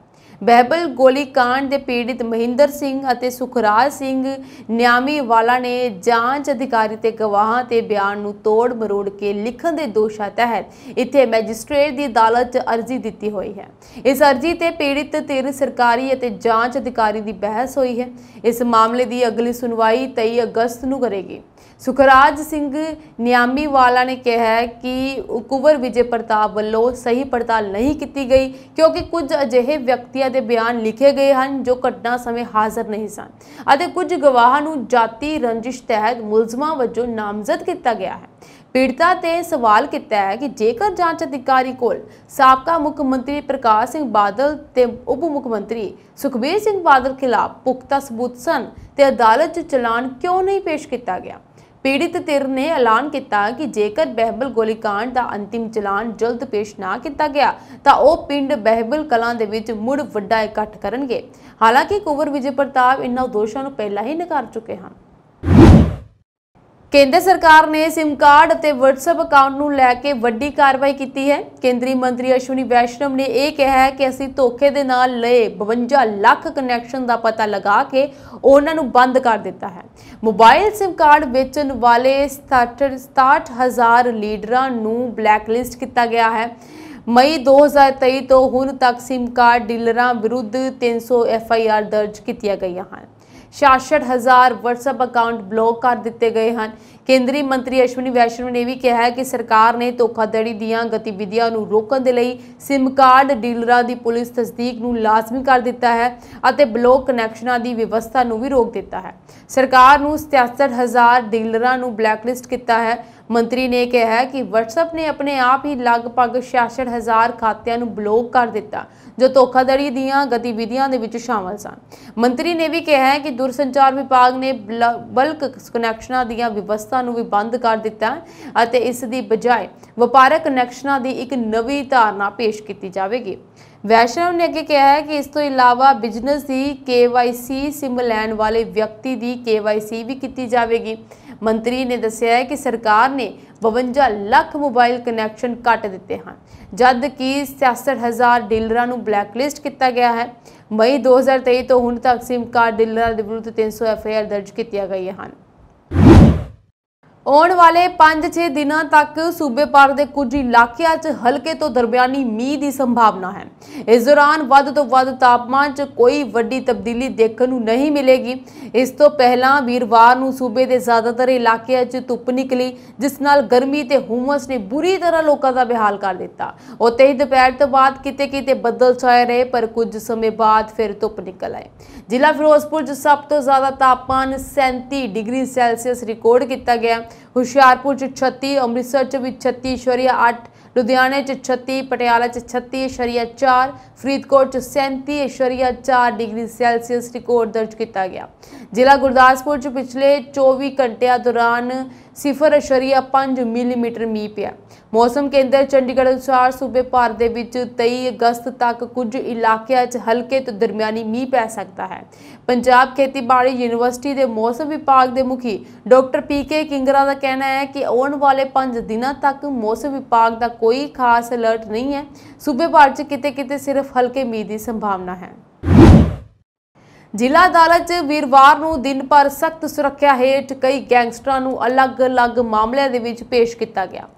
ਬਹਿਬਲ ਗੋਲੀकांड ਦੇ ਪੀੜਿਤ ਮਹਿੰਦਰ ਸਿੰਘ ਅਤੇ ਸੁਖਰਾਜ ਸਿੰਘ ਨਿਆਮੀ ਵਾਲਾ ਨੇ ਜਾਂਚ ਅਧਿਕਾਰੀ ਤੇ ਗਵਾਹਾਂ ਤੇ ਬਿਆਨ ਨੂੰ ਤੋੜ ਮਰੋੜ ਕੇ ਲਿਖਣ ਦੇ ਦੋਸ਼ਾਂ ਤਹਿਤ ਇੱਥੇ ਮੈਜਿਸਟ੍ਰੇਟ ਦੀ ਅਦਾਲਤ 'ਚ ਅਰਜ਼ੀ ਦਿੱਤੀ ਹੋਈ ਹੈ ਇਸ ਅਰਜ਼ੀ ਤੇ ਪੀੜਿਤ ਤਿੰਨ ਸਰਕਾਰੀ ਅਤੇ ਜਾਂਚ ਅਧਿਕਾਰੀ ਦੀ ਬਹਿਸ ਹੋਈ ਹੈ ਇਸ ਮਾਮਲੇ ਦੀ ਅਗਲੀ ਸੁਣਵਾਈ 23 ਅਗਸਤ ਨੂੰ ਕਰੇਗੀ ਸੁਖਰਾਜ ਸਿੰਘ ਨਿਆਮੀ ਵਾਲਾ ਨੇ ਕਿਹਾ ਕਿ ਕੁਵਰ ਵਿਜੇ ਪ੍ਰਤਾਪ ਵੱਲੋਂ ਸਹੀ ਪੜਤਾਲ ਨਹੀਂ ਕੀਤੀ ਗਈ ਕਿਉਂਕਿ ਕੁਝ ਅਜਿਹੇ ਵਿਅਕਤੀਆਂ ਦੇ ਬਿਆਨ ਲਿਖੇ ਗਏ ਹਨ ਜੋ ਘਟਨਾ ਸਮੇਂ ਹਾਜ਼ਰ ਨਹੀਂ ਸਨ ਅਤੇ ਕੁਝ ਗਵਾਹਾਂ ਨੂੰ ਜਾਤੀ ਰੰਜਿਸ਼ ਤਹਿਤ ਮੁਲਜ਼ਮਾਂ ਵਜੋਂ ਨਾਮਜ਼ਦ ਕੀਤਾ ਗਿਆ ਹੈ ਪੀੜਤਾ ਤੇ ਸਵਾਲ ਕੀਤਾ ਹੈ ਕਿ ਜੇਕਰ ਜਾਂਚ ਅਧਿਕਾਰੀ ਕੋਲ ਸਾਬਕਾ ਮੁੱਖ ਮੰਤਰੀ ਪ੍ਰਕਾਸ਼ ਸਿੰਘ ਬਾਦਲ ਤੇ ਉਪ ਮੁੱਖ ਮੰਤਰੀ ਸੁਖਬੀਰ ਸਿੰਘ ਬਾਦਲ ਖਿਲਾਫ ਪੁਖਤਾ ਸਬੂਤ ਸਨ ਤੇ ਅਦਾਲਤ 'ਚ ਚਲਾਨ ਕਿਉਂ ਨਹੀਂ ਪੇਸ਼ ਕੀਤਾ ਗਿਆ ਪੀੜਿਤ ਧਿਰ ਨੇ ਐਲਾਨ ਕੀਤਾ ਕਿ ਜੇਕਰ ਬਹਿਬਲ ਗੋਲੀकांड ਦਾ ਅੰਤਿਮ ਚਲਾਨ ਜਲਦ ਪੇਸ਼ ਨਾ ਕੀਤਾ ਗਿਆ ਤਾਂ ਉਹ ਪਿੰਡ ਬਹਿਬਲ ਕਲਾਂ ਦੇ ਵਿੱਚ ਮੁੜ ਵੱਡਾ ਇਕੱਠ ਕਰਨਗੇ ਹਾਲਾਂਕਿ ਕੁਵਰ ਵਿਜੇ ਪ੍ਰਤਾਪ ਇਨ੍ਹਾਂ ਦੋਸ਼ਾਂ ਨੂੰ ਪਹਿਲਾਂ ਹੀ ਨਕਾਰ ਚੁੱਕੇ ਹਨ ਕੇਂਦਰ ਸਰਕਾਰ ਨੇ SIM ਕਾਰਡ ਅਤੇ WhatsApp ਅਕਾਊਂਟ ਨੂੰ ਲੈ ਕੇ ਵੱਡੀ ਕਾਰਵਾਈ ਕੀਤੀ ਹੈ ਕੇਂਦਰੀ ਮੰਤਰੀ ਅਸ਼ਵਨੀ ਵੈਸ਼ਨਵ ਨੇ ਇਹ ਕਿਹਾ ਹੈ ਕਿ ਅਸੀਂ ਧੋਖੇ ਦੇ ਨਾਲ ਲਏ 52 ਲੱਖ ਕਨੈਕਸ਼ਨ ਦਾ ਪਤਾ ਲਗਾ ਕੇ ਉਹਨਾਂ ਨੂੰ ਬੰਦ ਕਰ ਦਿੱਤਾ ਹੈ ਮੋਬਾਈਲ SIM ਕਾਰਡ ਵੇਚਣ ਵਾਲੇ 67000 ਲੀਡਰਾਂ ਨੂੰ ਬਲੈਕਲਿਸਟ ਕੀਤਾ ਗਿਆ ਹੈ ਮਈ 2023 ਤੋਂ ਹੁਣ ਤੱਕ SIM ਕਾਰਡ ਡੀਲਰਾਂ ਵਿਰੁੱਧ 300 FIR ਦਰਜ ਕੀਤੀਆਂ ਗਈਆਂ ਹਨ 66000 WhatsApp ਅਕਾਊਂਟ ਬਲੌਕ ਕਰ ਦਿੱਤੇ ਗਏ ਹਨ ਕੇਂਦਰੀ ਮੰਤਰੀ ਅਸ਼ਵਨੀ ਵੈਸ਼ਨਵ ਨੇ ਵੀ ਕਿਹਾ ਹੈ ਕਿ ਸਰਕਾਰ ਨੇ ਧੋਖਾਧੜੀ ਦੀਆਂ ਗਤੀਵਿਧੀਆਂ ਨੂੰ ਰੋਕਣ ਦੇ ਲਈ ਸਿਮ ਕਾਰਡ ਡੀਲਰਾਂ ਦੀ ਪੁਲਿਸ ਤਸਦੀਕ ਨੂੰ ਲਾਜ਼ਮੀ ਕਰ ਦਿੱਤਾ ਹੈ ਅਤੇ ਬਲੌਕ ਕਨੈਕਸ਼ਨਾਂ ਦੀ ਵਿਵਸਥਾ ਨੂੰ ਵੀ ਰੋਕ ਦਿੱਤਾ ਹੈ ਸਰਕਾਰ ਨੂੰ 67000 ਡੀਲਰਾਂ ਨੂੰ ਬਲੈਕਲਿਸਟ ਕੀਤਾ ਹੈ ਮੰਤਰੀ ਨੇ ਕਿਹਾ ਕਿ WhatsApp ਨੇ ਆਪਣੇ ਆਪ ਹੀ ਲਗਭਗ 66000 ਖਾਤਿਆਂ ਨੂੰ ਬਲੌਕ ਕਰ ਦਿੱਤਾ ਜੋ ਧੋਖਾਧੜੀ ਦੀਆਂ ਗਤੀਵਿਧੀਆਂ ਦੇ ਵਿੱਚ ਸ਼ਾਮਲ ਸਨ ਮੰਤਰੀ ਨੇ ਵੀ ਕਿਹਾ ਕਿ ਦੂਰਸੰਚਾਰ ਵਿਭਾਗ ਨੇ ਬਲਕ ਕਨੈਕਸ਼ਨਾਂ ਦੀਆਂ ਵਿਵਸਥਾ ਵਿਰਾਸਤਾਂ ਨੂੰ ਵੀ ਬੰਦ ਕਰ ਦਿੱਤਾ ਅਤੇ ਇਸ ਦੀ ਬਜਾਏ ਵਪਾਰਕ ਕਨੈਕਸ਼ਨਾਂ ਦੀ ਇੱਕ ਨਵੀਂ ਧਾਰਨਾ ਪੇਸ਼ ਕੀਤੀ ਜਾਵੇਗੀ ਵੈਸ਼ਨਵ ਨੇ ਅੱਗੇ ਕਿਹਾ ਹੈ ਕਿ ਇਸ ਤੋਂ ਇਲਾਵਾ ਬਿਜ਼ਨਸ ਦੀ KYC ਸਿਮ ਲੈਣ ਵਾਲੇ ਵਿਅਕਤੀ ਦੀ KYC ਵੀ ਕੀਤੀ ਜਾਵੇਗੀ ਮੰਤਰੀ ਨੇ ਦੱਸਿਆ ਹੈ ਕਿ ਸਰਕਾਰ ਨੇ 52 ਲੱਖ ਮੋਬਾਈਲ ਕਨੈਕਸ਼ਨ ਕੱਟ ਦਿੱਤੇ ਹਨ ਜਦ ਕਿ 66000 ਡੀਲਰਾਂ ਨੂੰ ਬਲੈਕਲਿਸਟ ਕੀਤਾ ਗਿਆ ਹੈ ਮਈ 2023 ਤੋਂ ਹੁਣ ਤੱਕ SIM ਕਾਰਡ ਡੀਲਰਾਂ ਦੇ ਵਿਰੁੱਧ 300 ਐਫਆਈਆਰ ਦਰਜ ਕੀਤੀਆਂ ਗਈਆਂ ਹਨ ਆਉਣ ਵਾਲੇ 5-6 ਦਿਨਾਂ ਤੱਕ ਸੂਬੇ ਪਾਰ ਦੇ ਕੁਝ ਇਲਾਕਿਆਂ 'ਚ ਹਲਕੇ ਤੋਂ ਦਰਮਿਆਨੀ ਮੀਂਹ ਦੀ ਸੰਭਾਵਨਾ ਹੈ ਇਸ ਦੌਰਾਨ ਵੱਧ ਤੋਂ ਵੱਧ ਤਾਪਮਾਨ 'ਚ ਕੋਈ ਵੱਡੀ ਤਬਦੀਲੀ ਦੇਖਣ ਨੂੰ ਨਹੀਂ ਮਿਲੇਗੀ ਇਸ ਤੋਂ ਪਹਿਲਾਂ ਵੀਰਵਾਰ ਨੂੰ ਸੂਬੇ ਦੇ ਜ਼ਿਆਦਾਤਰ ਇਲਾਕਿਆਂ 'ਚ ਧੁੱਪ ਨਿਕਲੀ ਜਿਸ ਨਾਲ ਗਰਮੀ ਤੇ ਹੂਮਸ ਨੇ ਬੁਰੀ ਤਰ੍ਹਾਂ ਲੋਕਾਂ ਦਾ ਬਿਹਾਲ ਕਰ ਦਿੱਤਾ ਉੱਤੇ ਹੀ ਦੁਪਹਿਰ ਤੋਂ ਬਾਅਦ ਕਿਤੇ-ਕਿਤੇ ਬੱਦਲ ਛਾਏ ਰਹੇ ਪਰ ਕੁਝ ਸਮੇਂ ਬਾਅਦ ਫਿਰ ਧੁੱਪ ਨਿਕਲ ਆਈ ਜ਼ਿਲ੍ਹਾ ਫਿਰੋਜ਼ਪੁਰ 'ਚ ਸਭ ਤੋਂ ਜ਼ਿਆਦਾ ਤਾਪਮਾਨ 37 ਡਿਗਰੀ ਸੈਲਸੀਅਸ ਰਿਕਾਰਡ ਕੀਤਾ ਗਿਆ ਹੁਸ਼ਿਆਰਪੁਰ 'ਚ 36 ਅੰਮ੍ਰਿਤਸਰ 'ਚ ਵੀ 36.8 ਲੁਧਿਆਣੇ 'ਚ 36 ਪਟਿਆਲਾ 'ਚ 36.4 ਫਰੀਦਕੋਟ 'ਚ 37.4 ਡਿਗਰੀ ਸੈਲਸੀਅਸ ਰਿਕਾਰਡ ਦਰਜ ਕੀਤਾ ਗਿਆ ਜ਼ਿਲ੍ਹਾ ਗੁਰਦਾਸਪੁਰ 'ਚ ਪਿਛਲੇ 24 ਘੰਟਿਆਂ ਦੌਰਾਨ 0.5 ਮਿਲੀਮੀਟਰ ਮੀਂਹ ਪਿਆ ਮੌਸਮ ਕੇਂਦਰ ਚੰਡੀਗੜ੍ਹ ਅਨੁਸਾਰ ਸੂਬੇ ਭਰ ਦੇ ਵਿੱਚ 23 ਅਗਸਤ ਤੱਕ ਕੁਝ ਇਲਾਕਿਆਂ 'ਚ ਹਲਕੇ ਤੋਂ ਦਰਮਿਆਨੀ ਮੀਂਹ ਪੈ ਸਕਦਾ ਹੈ ਪੰਜਾਬ ਖੇਤੀਬਾੜੀ ਯੂਨੀਵਰਸਿਟੀ ਦੇ ਮੌਸਮ ਵਿਭਾਗ ਦੇ ਮੁਖੀ ਡਾਕਟਰ ਪੀਕੇ ਕਿੰਗਰਾ ਦਾ ਕਹਿਣਾ ਹੈ ਕਿ ਆਉਣ ਵਾਲੇ 5 ਦਿਨਾਂ ਤੱਕ ਮੌਸਮ ਵਿਭਾਗ ਦਾ ਕੋਈ ਖਾਸ ਅਲਰਟ ਨਹੀਂ ਹੈ ਸੂਬੇ ਭਰ 'ਚ ਕਿਤੇ-ਕਿਤੇ ਸਿਰਫ ਹਲਕੇ ਮੀਂਹ ਦੀ ਸੰਭਾਵਨਾ ਹੈ ਜ਼ਿਲ੍ਹਾ ਅਦਾਲਤ ਵੀਰਵਾਰ ਨੂੰ ਦਿਨ ਭਰ ਸਖਤ ਸੁਰੱਖਿਆ ਹੇਠ ਕਈ ਗੈਂਗਸਟਰਾਂ ਨੂੰ ਅਲੱਗ-ਅਲੱਗ ਮਾਮਲਿਆਂ ਦੇ ਵਿੱਚ ਪੇਸ਼ ਕੀਤਾ ਗਿਆ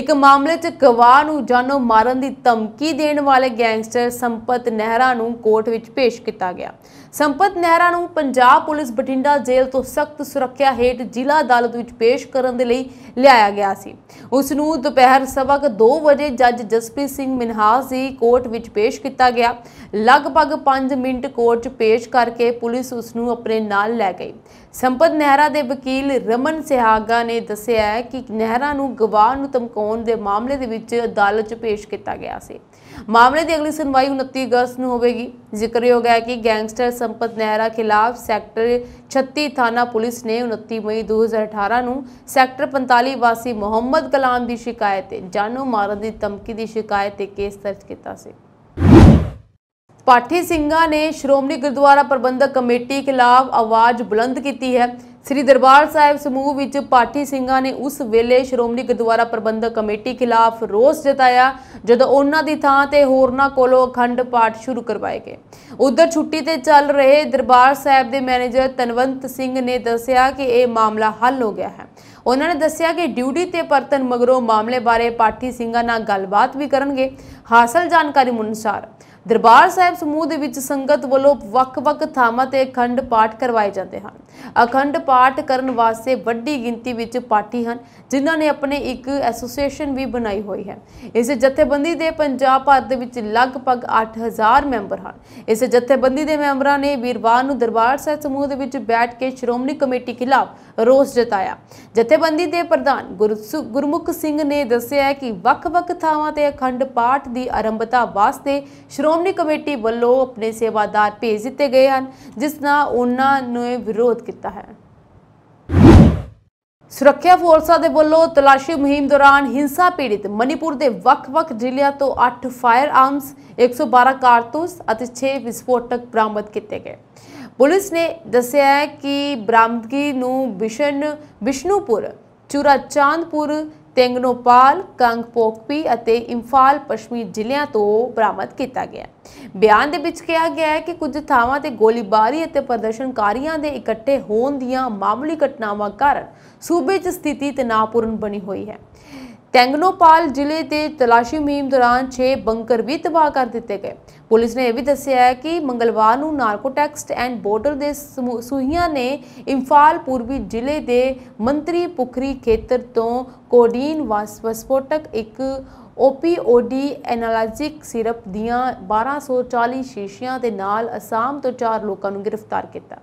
ਇੱਕ ਮਾਮਲੇ 'ਚ ਗਵਾਹ ਨੂੰ ਜਾਨੋਂ ਮਾਰਨ ਦੀ ਧਮਕੀ ਦੇਣ ਵਾਲੇ ਗੈਂਗਸਟਰ ਸੰਪਤ ਨਹਿਰਾ ਨੂੰ ਕੋਰਟ ਵਿੱਚ ਪੇਸ਼ ਕੀਤਾ ਗਿਆ ਸੰਪਤ ਨਹਿਰਾ ਨੂੰ ਪੰਜਾਬ ਪੁਲਿਸ ਬਠਿੰਡਾ ਜੇਲ੍ਹ ਤੋਂ ਸਖਤ ਸੁਰੱਖਿਆ ਹੇਠ ਜ਼ਿਲ੍ਹਾ ਅਦਾਲਤ ਵਿੱਚ ਪੇਸ਼ ਕਰਨ ਦੇ ਲਈ ਲਿਆਇਆ ਗਿਆ ਸੀ ਉਸ ਨੂੰ ਦੁਪਹਿਰ ਸਵਾ 2 ਵਜੇ ਜੱਜ ਜਸਪ੍ਰੀਤ ਸਿੰਘ ਮਨਹਾਸ ਦੀ ਕੋਰਟ ਵਿੱਚ ਪੇਸ਼ ਕੀਤਾ ਗਿਆ ਲਗਭਗ 5 ਮਿੰਟ ਕੋਰਟ 'ਚ ਪੇਸ਼ ਕਰਕੇ ਪੁਲਿਸ ਉਸ ਨੂੰ ਆਪਣੇ ਨਾਲ ਲੈ ਗਈ ਸੰਪਤ ਨਹਿਰਾ ਦੇ ਵਕੀਲ ਰਮਨ ਸਿਹਾਗਾ ਨੇ ਦੱਸਿਆ ਕਿ ਨਹਿਰਾ ਨੂੰ ਗਵਾਹ ਨੂੰ ਧਮਕਾਉਣ ਦੇ ਮਾਮਲੇ ਦੇ ਵਿੱਚ ਅਦਾਲਤ 'ਚ ਪੇਸ਼ ਕੀਤਾ ਗਿਆ ਸੀ ਮਾਮਲੇ ਦੀ ਅਗਲੀ ਸੁਣਵਾਈ 29 ਅਗਸਤ ਨੂੰ ਹੋਵੇਗੀ ਜ਼ਿਕਰਯੋਗ ਹੈ ਕਿ ਗੈਂਗਸਟਰ ਸੰਪਤ ਨਹਿਰਾ ਖਿਲਾਫ ਸੈਕਟਰ 36 ਥਾਣਾ ਪੁਲਿਸ ਨੇ 29 ਮਈ 2018 ਨੂੰ ਸੈਕਟਰ 45 ਵਾਸੀ ਮੁਹੰਮਦ ਕਲਾਮ ਦੀ ਸ਼ਿਕਾਇਤ ਤੇ ਜਾਨੂ ਮਾਰਨ ਦੀ ਧਮਕੀ ਦੀ ਸ਼ਿਕਾਇਤ ਤੇ ਕੇਸ ਦਰਜ ਕੀਤਾ ਸੀ ਪਾਠੀ ਸਿੰਘਾ ਨੇ ਸ਼੍ਰੋਮਣੀ ਗੁਰਦੁਆਰਾ ਪ੍ਰਬੰਧਕ ਕਮੇਟੀ ਖਿਲਾਫ ਆਵਾਜ਼ ਬੁਲੰਦ ਕੀਤੀ ਹੈ ਸ੍ਰੀ ਦਰਬਾਰ ਸਾਹਿਬ ਸਮੂਹ ਵਿੱਚ ਪਾਠੀ ਸਿੰਘਾਂ ਨੇ ਉਸ ਵੇਲੇ ਸ਼੍ਰੋਮਣੀ ਗੁਰਦੁਆਰਾ ਪ੍ਰਬੰਧਕ ਕਮੇਟੀ ਖਿਲਾਫ ਰੋਸ ਜਤਾਇਆ ਜਦੋਂ ਉਹਨਾਂ ਦੀ ਥਾਂ ਤੇ ਹੋਰਨਾਂ ਕੋਲੋਂ ਅਖੰਡ ਪਾਠ ਸ਼ੁਰੂ ਕਰਵਾਏ ਗਏ ਉਧਰ ਛੁੱਟੀ ਤੇ ਚੱਲ ਰਹੇ ਦਰਬਾਰ ਸਾਹਿਬ ਦੇ ਮੈਨੇਜਰ ਤਨਵੰਤ ਸਿੰਘ ਨੇ ਦੱਸਿਆ ਕਿ ਇਹ ਮਾਮਲਾ ਹੱਲ ਹੋ ਗਿਆ ਹੈ ਉਹਨਾਂ ਨੇ ਦੱਸਿਆ ਕਿ ਡਿਊਟੀ ਤੇ ਪਰਤਨ ਮਗਰੋਂ ਮਾਮਲੇ ਬਾਰੇ ਪਾਠੀ ਸਿੰਘਾਂ ਨਾਲ ਗੱਲਬਾਤ ਵੀ ਕਰਨਗੇ ਹਾਸਲ ਜਾਣਕਾਰੀ ਅਨੁਸਾਰ ਦਰਬਾਰ ਸਾਹਿਬ ਸਮੂਹ ਦੇ ਵਿੱਚ ਸੰਗਤ ਵੱਲੋਂ ਵੱਖ-ਵੱਖ ਥਾਵਾਂ ਤੇ ਅਖੰਡ ਪਾਠ ਕਰਵਾਏ ਜਾਂਦੇ ਹਨ ਅਖੰਡ ਪਾਠ ਕਰਨ ਵਾਸਤੇ ਵੱਡੀ ਗਿਣਤੀ ਵਿੱਚ ਪਾਠੀ ਹਨ ਜਿਨ੍ਹਾਂ ਨੇ ਆਪਣੇ ਇੱਕ ਐਸੋਸੀਏਸ਼ਨ ਵੀ ਬਣਾਈ ਹੋਈ ਹੈ ਇਸ ਜਥੇਬੰਦੀ ਦੇ ਪੰਜਾਬ ਭਰ ਦੇ ਵਿੱਚ ਲਗਭਗ 8000 ਮੈਂਬਰ ਹਨ ਇਸ ਜਥੇਬੰਦੀ ਦੇ ਮੈਂਬਰਾਂ ਨੇ ਵੀਰਵਾਰ ਨੂੰ ਦਰਬਾਰ ਸਾਹਿਬ ਸਮੂਹ ਦੇ ਵਿੱਚ ਬੈਠ ਕੇ ਸ਼੍ਰੋਮਣੀ ਕਮੇਟੀ ਖਿਲਾਫ ਰੋਸ ਜਤਾਇਆ ਜਥੇਬੰਦੀ ਦੇ ਪ੍ਰਧਾਨ ਗੁਰਮੁਖ ਸਿੰਘ ਨੇ ਦੱਸਿਆ ਕਿ ਵੱਖ-ਵੱਖ ਥਾਵਾਂ ਤੇ ਅਖੰਡ ਪਾਠ ਦੀ ਆਰੰਭਤਾ ਵਾਸਤੇ ਸ਼੍ਰੋ ਸ਼੍ਰੋਮਣੀ ਕਮੇਟੀ ਵੱਲੋਂ ਆਪਣੇ ਸੇਵਾਦਾਰ ਭੇਜ ਦਿੱਤੇ ਗਏ ਹਨ ਜਿਸ ਨਾਲ ਉਹਨਾਂ ਨੇ ਵਿਰੋਧ ਕੀਤਾ ਹੈ ਸੁਰੱਖਿਆ ਫੋਰਸਾਂ ਦੇ ਵੱਲੋਂ ਤਲਾਸ਼ੀ ਮੁਹਿੰਮ ਦੌਰਾਨ ਹਿੰਸਾ ਪੀੜਿਤ ਮਨੀਪੁਰ ਦੇ ਵੱਖ-ਵੱਖ ਜ਼ਿਲ੍ਹਿਆਂ ਤੋਂ 8 ਫਾਇਰ ਆਰਮਸ 112 ਕਾਰਤੂਸ ਅਤੇ 6 ਵਿਸਫੋਟਕ ਬਰਾਮਦ ਕੀਤੇ ਗਏ ਪੁਲਿਸ ਨੇ ਦੱਸਿਆ ਹੈ ਕਿ ਬਰਾਮਦਗੀ ਨੂੰ ਵਿਸ਼ਨ ਵਿਸ਼ਨੂਪੁਰ ਚੁਰਾ ਚਾਂਦਪੁਰ ਤੇਂਗਨੋਪਾਲ ਕੰਗਪੋਕਪੀ ਅਤੇ ਇੰਫਾਲ ਪਸ਼ਮੀ ਜ਼ਿਲ੍ਹਿਆਂ ਤੋਂ ਬਰਾਮਦ ਕੀਤਾ ਗਿਆ ਬਿਆਨ ਦੇ ਵਿੱਚ ਕਿਹਾ ਗਿਆ ਹੈ ਕਿ ਕੁਝ ਥਾਵਾਂ ਤੇ ਗੋਲੀਬਾਰੀ ਅਤੇ ਪ੍ਰਦਰਸ਼ਨਕਾਰੀਆਂ ਦੇ ਇਕੱਠੇ ਹੋਣ ਦੀਆਂ ਮਾਮੂਲੀ ਘਟਨਾਵਾਂ ਕਾਰਨ ਸੂਬੇ 'ਚ ਸਥਿਤੀ ਤਣਾਅਪੂਰਨ ਬਣੀ ਹੋਈ ਹੈ ਟੈਂਗਨੋਪਾਲ ਜ਼ਿਲ੍ਹੇ ਦੇ ਤਲਾਸ਼ੀ ਮੀਮ ਦੌਰਾਨ 6 ਬੰਕਰ ਵੀ ਤਬਾਹ ਕਰ ਦਿੱਤੇ ਗਏ ਪੁਲਿਸ ਨੇ ਇਹ ਵੀ ਦੱਸਿਆ ਹੈ ਕਿ ਮੰਗਲਵਾਰ ਨੂੰ ਨਾਰਕੋਟੈਕਸਟ ਐਂਡ ਬਾਰਡਰ ਦੇ ਸੂਹੀਆਂ ਨੇ ਇੰਫਾਲ ਪੂਰਬੀ ਜ਼ਿਲ੍ਹੇ ਦੇ ਮੰਤਰੀ ਪੁਖਰੀ ਖੇਤਰ ਤੋਂ ਕੋਡੀਨ ਵਸਪੋਟਕ ਇੱਕ ਓਪੀਓਡੀ ਐਨਾਲੋਜਿਕ ਸਿਰਪ ਦੀਆਂ 1240 ਸ਼ੀਸ਼ੀਆਂ ਦੇ ਨਾਲ ਅਸਾਮ ਤੋਂ 4 ਲੋਕਾਂ ਨੂੰ ਗ੍ਰਿਫਤਾਰ ਕੀਤਾ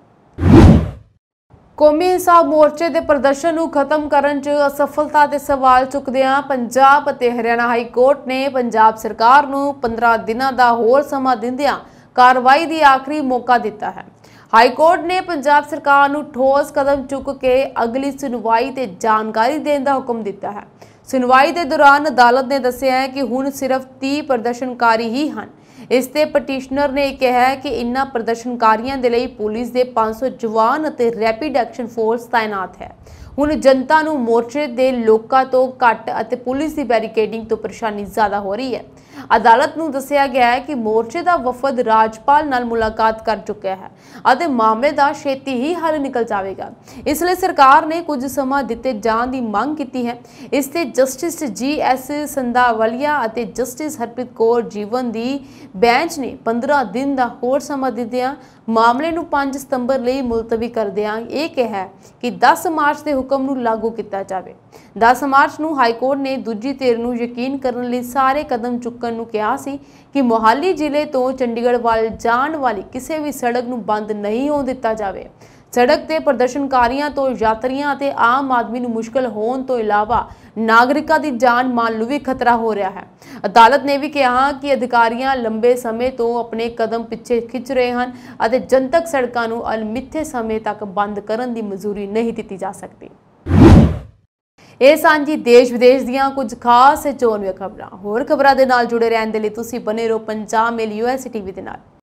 ਕੌਮੀ ਇਨਸਾਫ ਮੋਰਚੇ ਦੇ ਪ੍ਰਦਰਸ਼ਨ ਨੂੰ ਖਤਮ ਕਰਨ 'ਚ ਅਸਫਲਤਾ ਦੇ ਸਵਾਲ ਚੁੱਕਦਿਆਂ ਪੰਜਾਬ ਅਤੇ ਹਰਿਆਣਾ ਹਾਈ ਕੋਰਟ ਨੇ ਪੰਜਾਬ ਸਰਕਾਰ ਨੂੰ 15 ਦਿਨਾਂ ਦਾ ਹੋਰ ਸਮਾਂ ਦਿੰਦਿਆਂ ਕਾਰਵਾਈ ਦੀ ਆਖਰੀ ਮੌਕਾ ਦਿੱਤਾ ਹੈ ਹਾਈ ਕੋਰਟ ਨੇ ਪੰਜਾਬ ਸਰਕਾਰ ਨੂੰ ਠੋਸ ਕਦਮ ਚੁੱਕ ਕੇ ਅਗਲੀ ਸੁਣਵਾਈ ਤੇ ਜਾਣਕਾਰੀ ਦੇਣ ਦਾ ਹੁਕਮ ਦਿੱਤਾ ਹੈ ਸੁਣਵਾਈ ਦੇ ਦੌਰਾਨ ਅਦਾਲਤ ਨੇ ਦੱਸਿਆ ਹੈ ਕਿ ਹੁਣ ਸਿਰਫ 30 ਪ੍ਰਦਰਸ਼ਨਕਾਰੀ ਹੀ ਹਨ ਇਸ ਤੇ ਪਟੀਸ਼ਨਰ ਨੇ ਕਿਹਾ ਕਿ ਇਨ੍ਹਾਂ ਪ੍ਰਦਰਸ਼ਨਕਾਰੀਆਂ ਦੇ ਲਈ ਪੁਲਿਸ ਦੇ 500 ਜਵਾਨ ਅਤੇ ਰੈਪਿਡ ਐਕਸ਼ਨ ਫੋਰਸ ਤਾਇਨਾਤ ਹੈ ਹੁਣ ਜਨਤਾ ਨੂੰ ਮੋਰਚੇ ਦੇ ਲੋਕਾਂ ਤੋਂ ਘੱਟ ਅਤੇ ਪੁਲਿਸ ਦੀ ਬੈਰੀਕੇਡਿੰਗ ਤੋਂ ਪਰੇਸ਼ਾਨੀ ਜ਼ਿਆਦਾ ਹੋ ਰਹੀ ਹੈ ਅਦਾਲਤ ਨੂੰ ਦੱਸਿਆ ਗਿਆ ਹੈ ਕਿ ਮੋਰਚੇ ਦਾ ਵਫਦ ਰਾਜਪਾਲ ਨਾਲ ਮੁਲਾਕਾਤ ਕਰ ਚੁੱਕਿਆ ਹੈ ਅਤੇ ਮਾਮਲੇ ਦਾ ਛੇਤੀ ਹੀ ਹੱਲ ਨਿਕਲ ਜਾਵੇਗਾ ਇਸ ਲਈ ਸਰਕਾਰ ਨੇ ਕੁਝ ਸਮਾਂ ਦਿੱਤੇ ਜਾਣ ਦੀ ਮੰਗ ਕੀਤੀ ਹੈ ਇਸ ਤੇ ਜਸਟਿਸ ਜੀ ਐਸ ਸੰਧਾਵਲੀਆ ਅਤੇ ਜਸਟਿਸ ਹਰਪ੍ਰੀਤ ਕੌਰ ਜੀਵਨ ਦੀ ਬੈਂਚ ਨੇ 15 ਦਿਨ ਦਾ ਹੋਰ ਸਮਾਂ ਦਿੱਤਿਆਂ ਮਾਮਲੇ ਨੂੰ 5 ਸਤੰਬਰ ਲਈ ਮੁਲਤਵੀ ਕਰ ਦਿਆਂ ਇਹ ਕਿਹਾ ਕਿ 10 ਮਾਰਚ ਦੇ ਹੁਕਮ ਨੂੰ ਲਾਗੂ ਕੀਤਾ ਜਾਵੇ 10 ਮਾਰਚ ਨੂੰ ਹਾਈ ਕੋਰਟ ਨੇ ਦੂਜੀ ਧਿਰ ਨੂੰ ਯਕੀਨ ਕਰਨ ਲਈ ਸਾਰੇ ਕਦਮ ਚੁੱਕਣ ਨੂੰ ਕਿਹਾ ਸੀ ਕਿ ਮੋਹਾਲੀ ਜ਼ਿਲ੍ਹੇ ਤੋਂ ਚੰਡੀਗੜ੍ਹ ਵੱਲ ਜਾਣ ਵਾਲੀ ਕਿਸੇ ਵੀ ਸੜਕ ਨੂੰ ਬੰਦ ਨਹੀਂ ਹੋਣ ਦਿੱਤਾ ਜਾਵੇ ਸੜਕ ਤੇ ਪ੍ਰਦਰਸ਼ਨਕਾਰੀਆਂ ਤੋਂ ਯਾਤਰੀਆਂ ਅਤੇ ਆਮ ਆਦਮੀ ਨੂੰ ਮੁਸ਼ਕਲ ਹੋਣ ਤੋਂ ਇਲਾਵਾ ਨਾਗਰਿਕਾਂ ਦੀ ਜਾਨ ਮਾਲ ਨੂੰ ਵੀ ਖਤਰਾ ਹੋ ਰਿਹਾ ਹੈ ਅਦਾਲਤ ਨੇ ਵੀ ਕਿਹਾ ਕਿ ਅਧਿਕਾਰੀਆਂ ਲੰਬੇ ਸਮੇਂ ਤੋਂ ਆਪਣੇ ਕਦਮ ਪਿੱਛੇ ਖਿੱਚ ਰਹੇ ਹਨ ਅਤੇ ਜਨਤਕ ਸੜਕਾਂ ਨੂੰ ਅਲਮਿੱਥੇ ਸਮੇਂ ਤੱਕ ਬੰਦ ਕਰਨ ਦੀ ਮਨਜ਼ੂਰੀ ਨਹੀਂ ਦਿੱਤੀ ਜਾ ਸਕਦੀ ਇਹ ਸਾਂਝੀ ਦੇਸ਼ ਵਿਦੇਸ਼ ਦੀਆਂ ਕੁਝ ਖਾਸ ਚੋਣਵੀਆਂ ਖਬਰਾਂ ਹੋਰ ਖਬਰਾਂ ਦੇ ਨਾਲ ਜੁੜੇ ਰਹਿਣ ਦੇ ਲਈ ਤੁਸੀਂ ਬਨੇ ਰਹੋ ਪੰਜਾਬ ਮੇਲ ਯੂਐਸ ਟੀਵੀ ਦੇ ਨਾਲ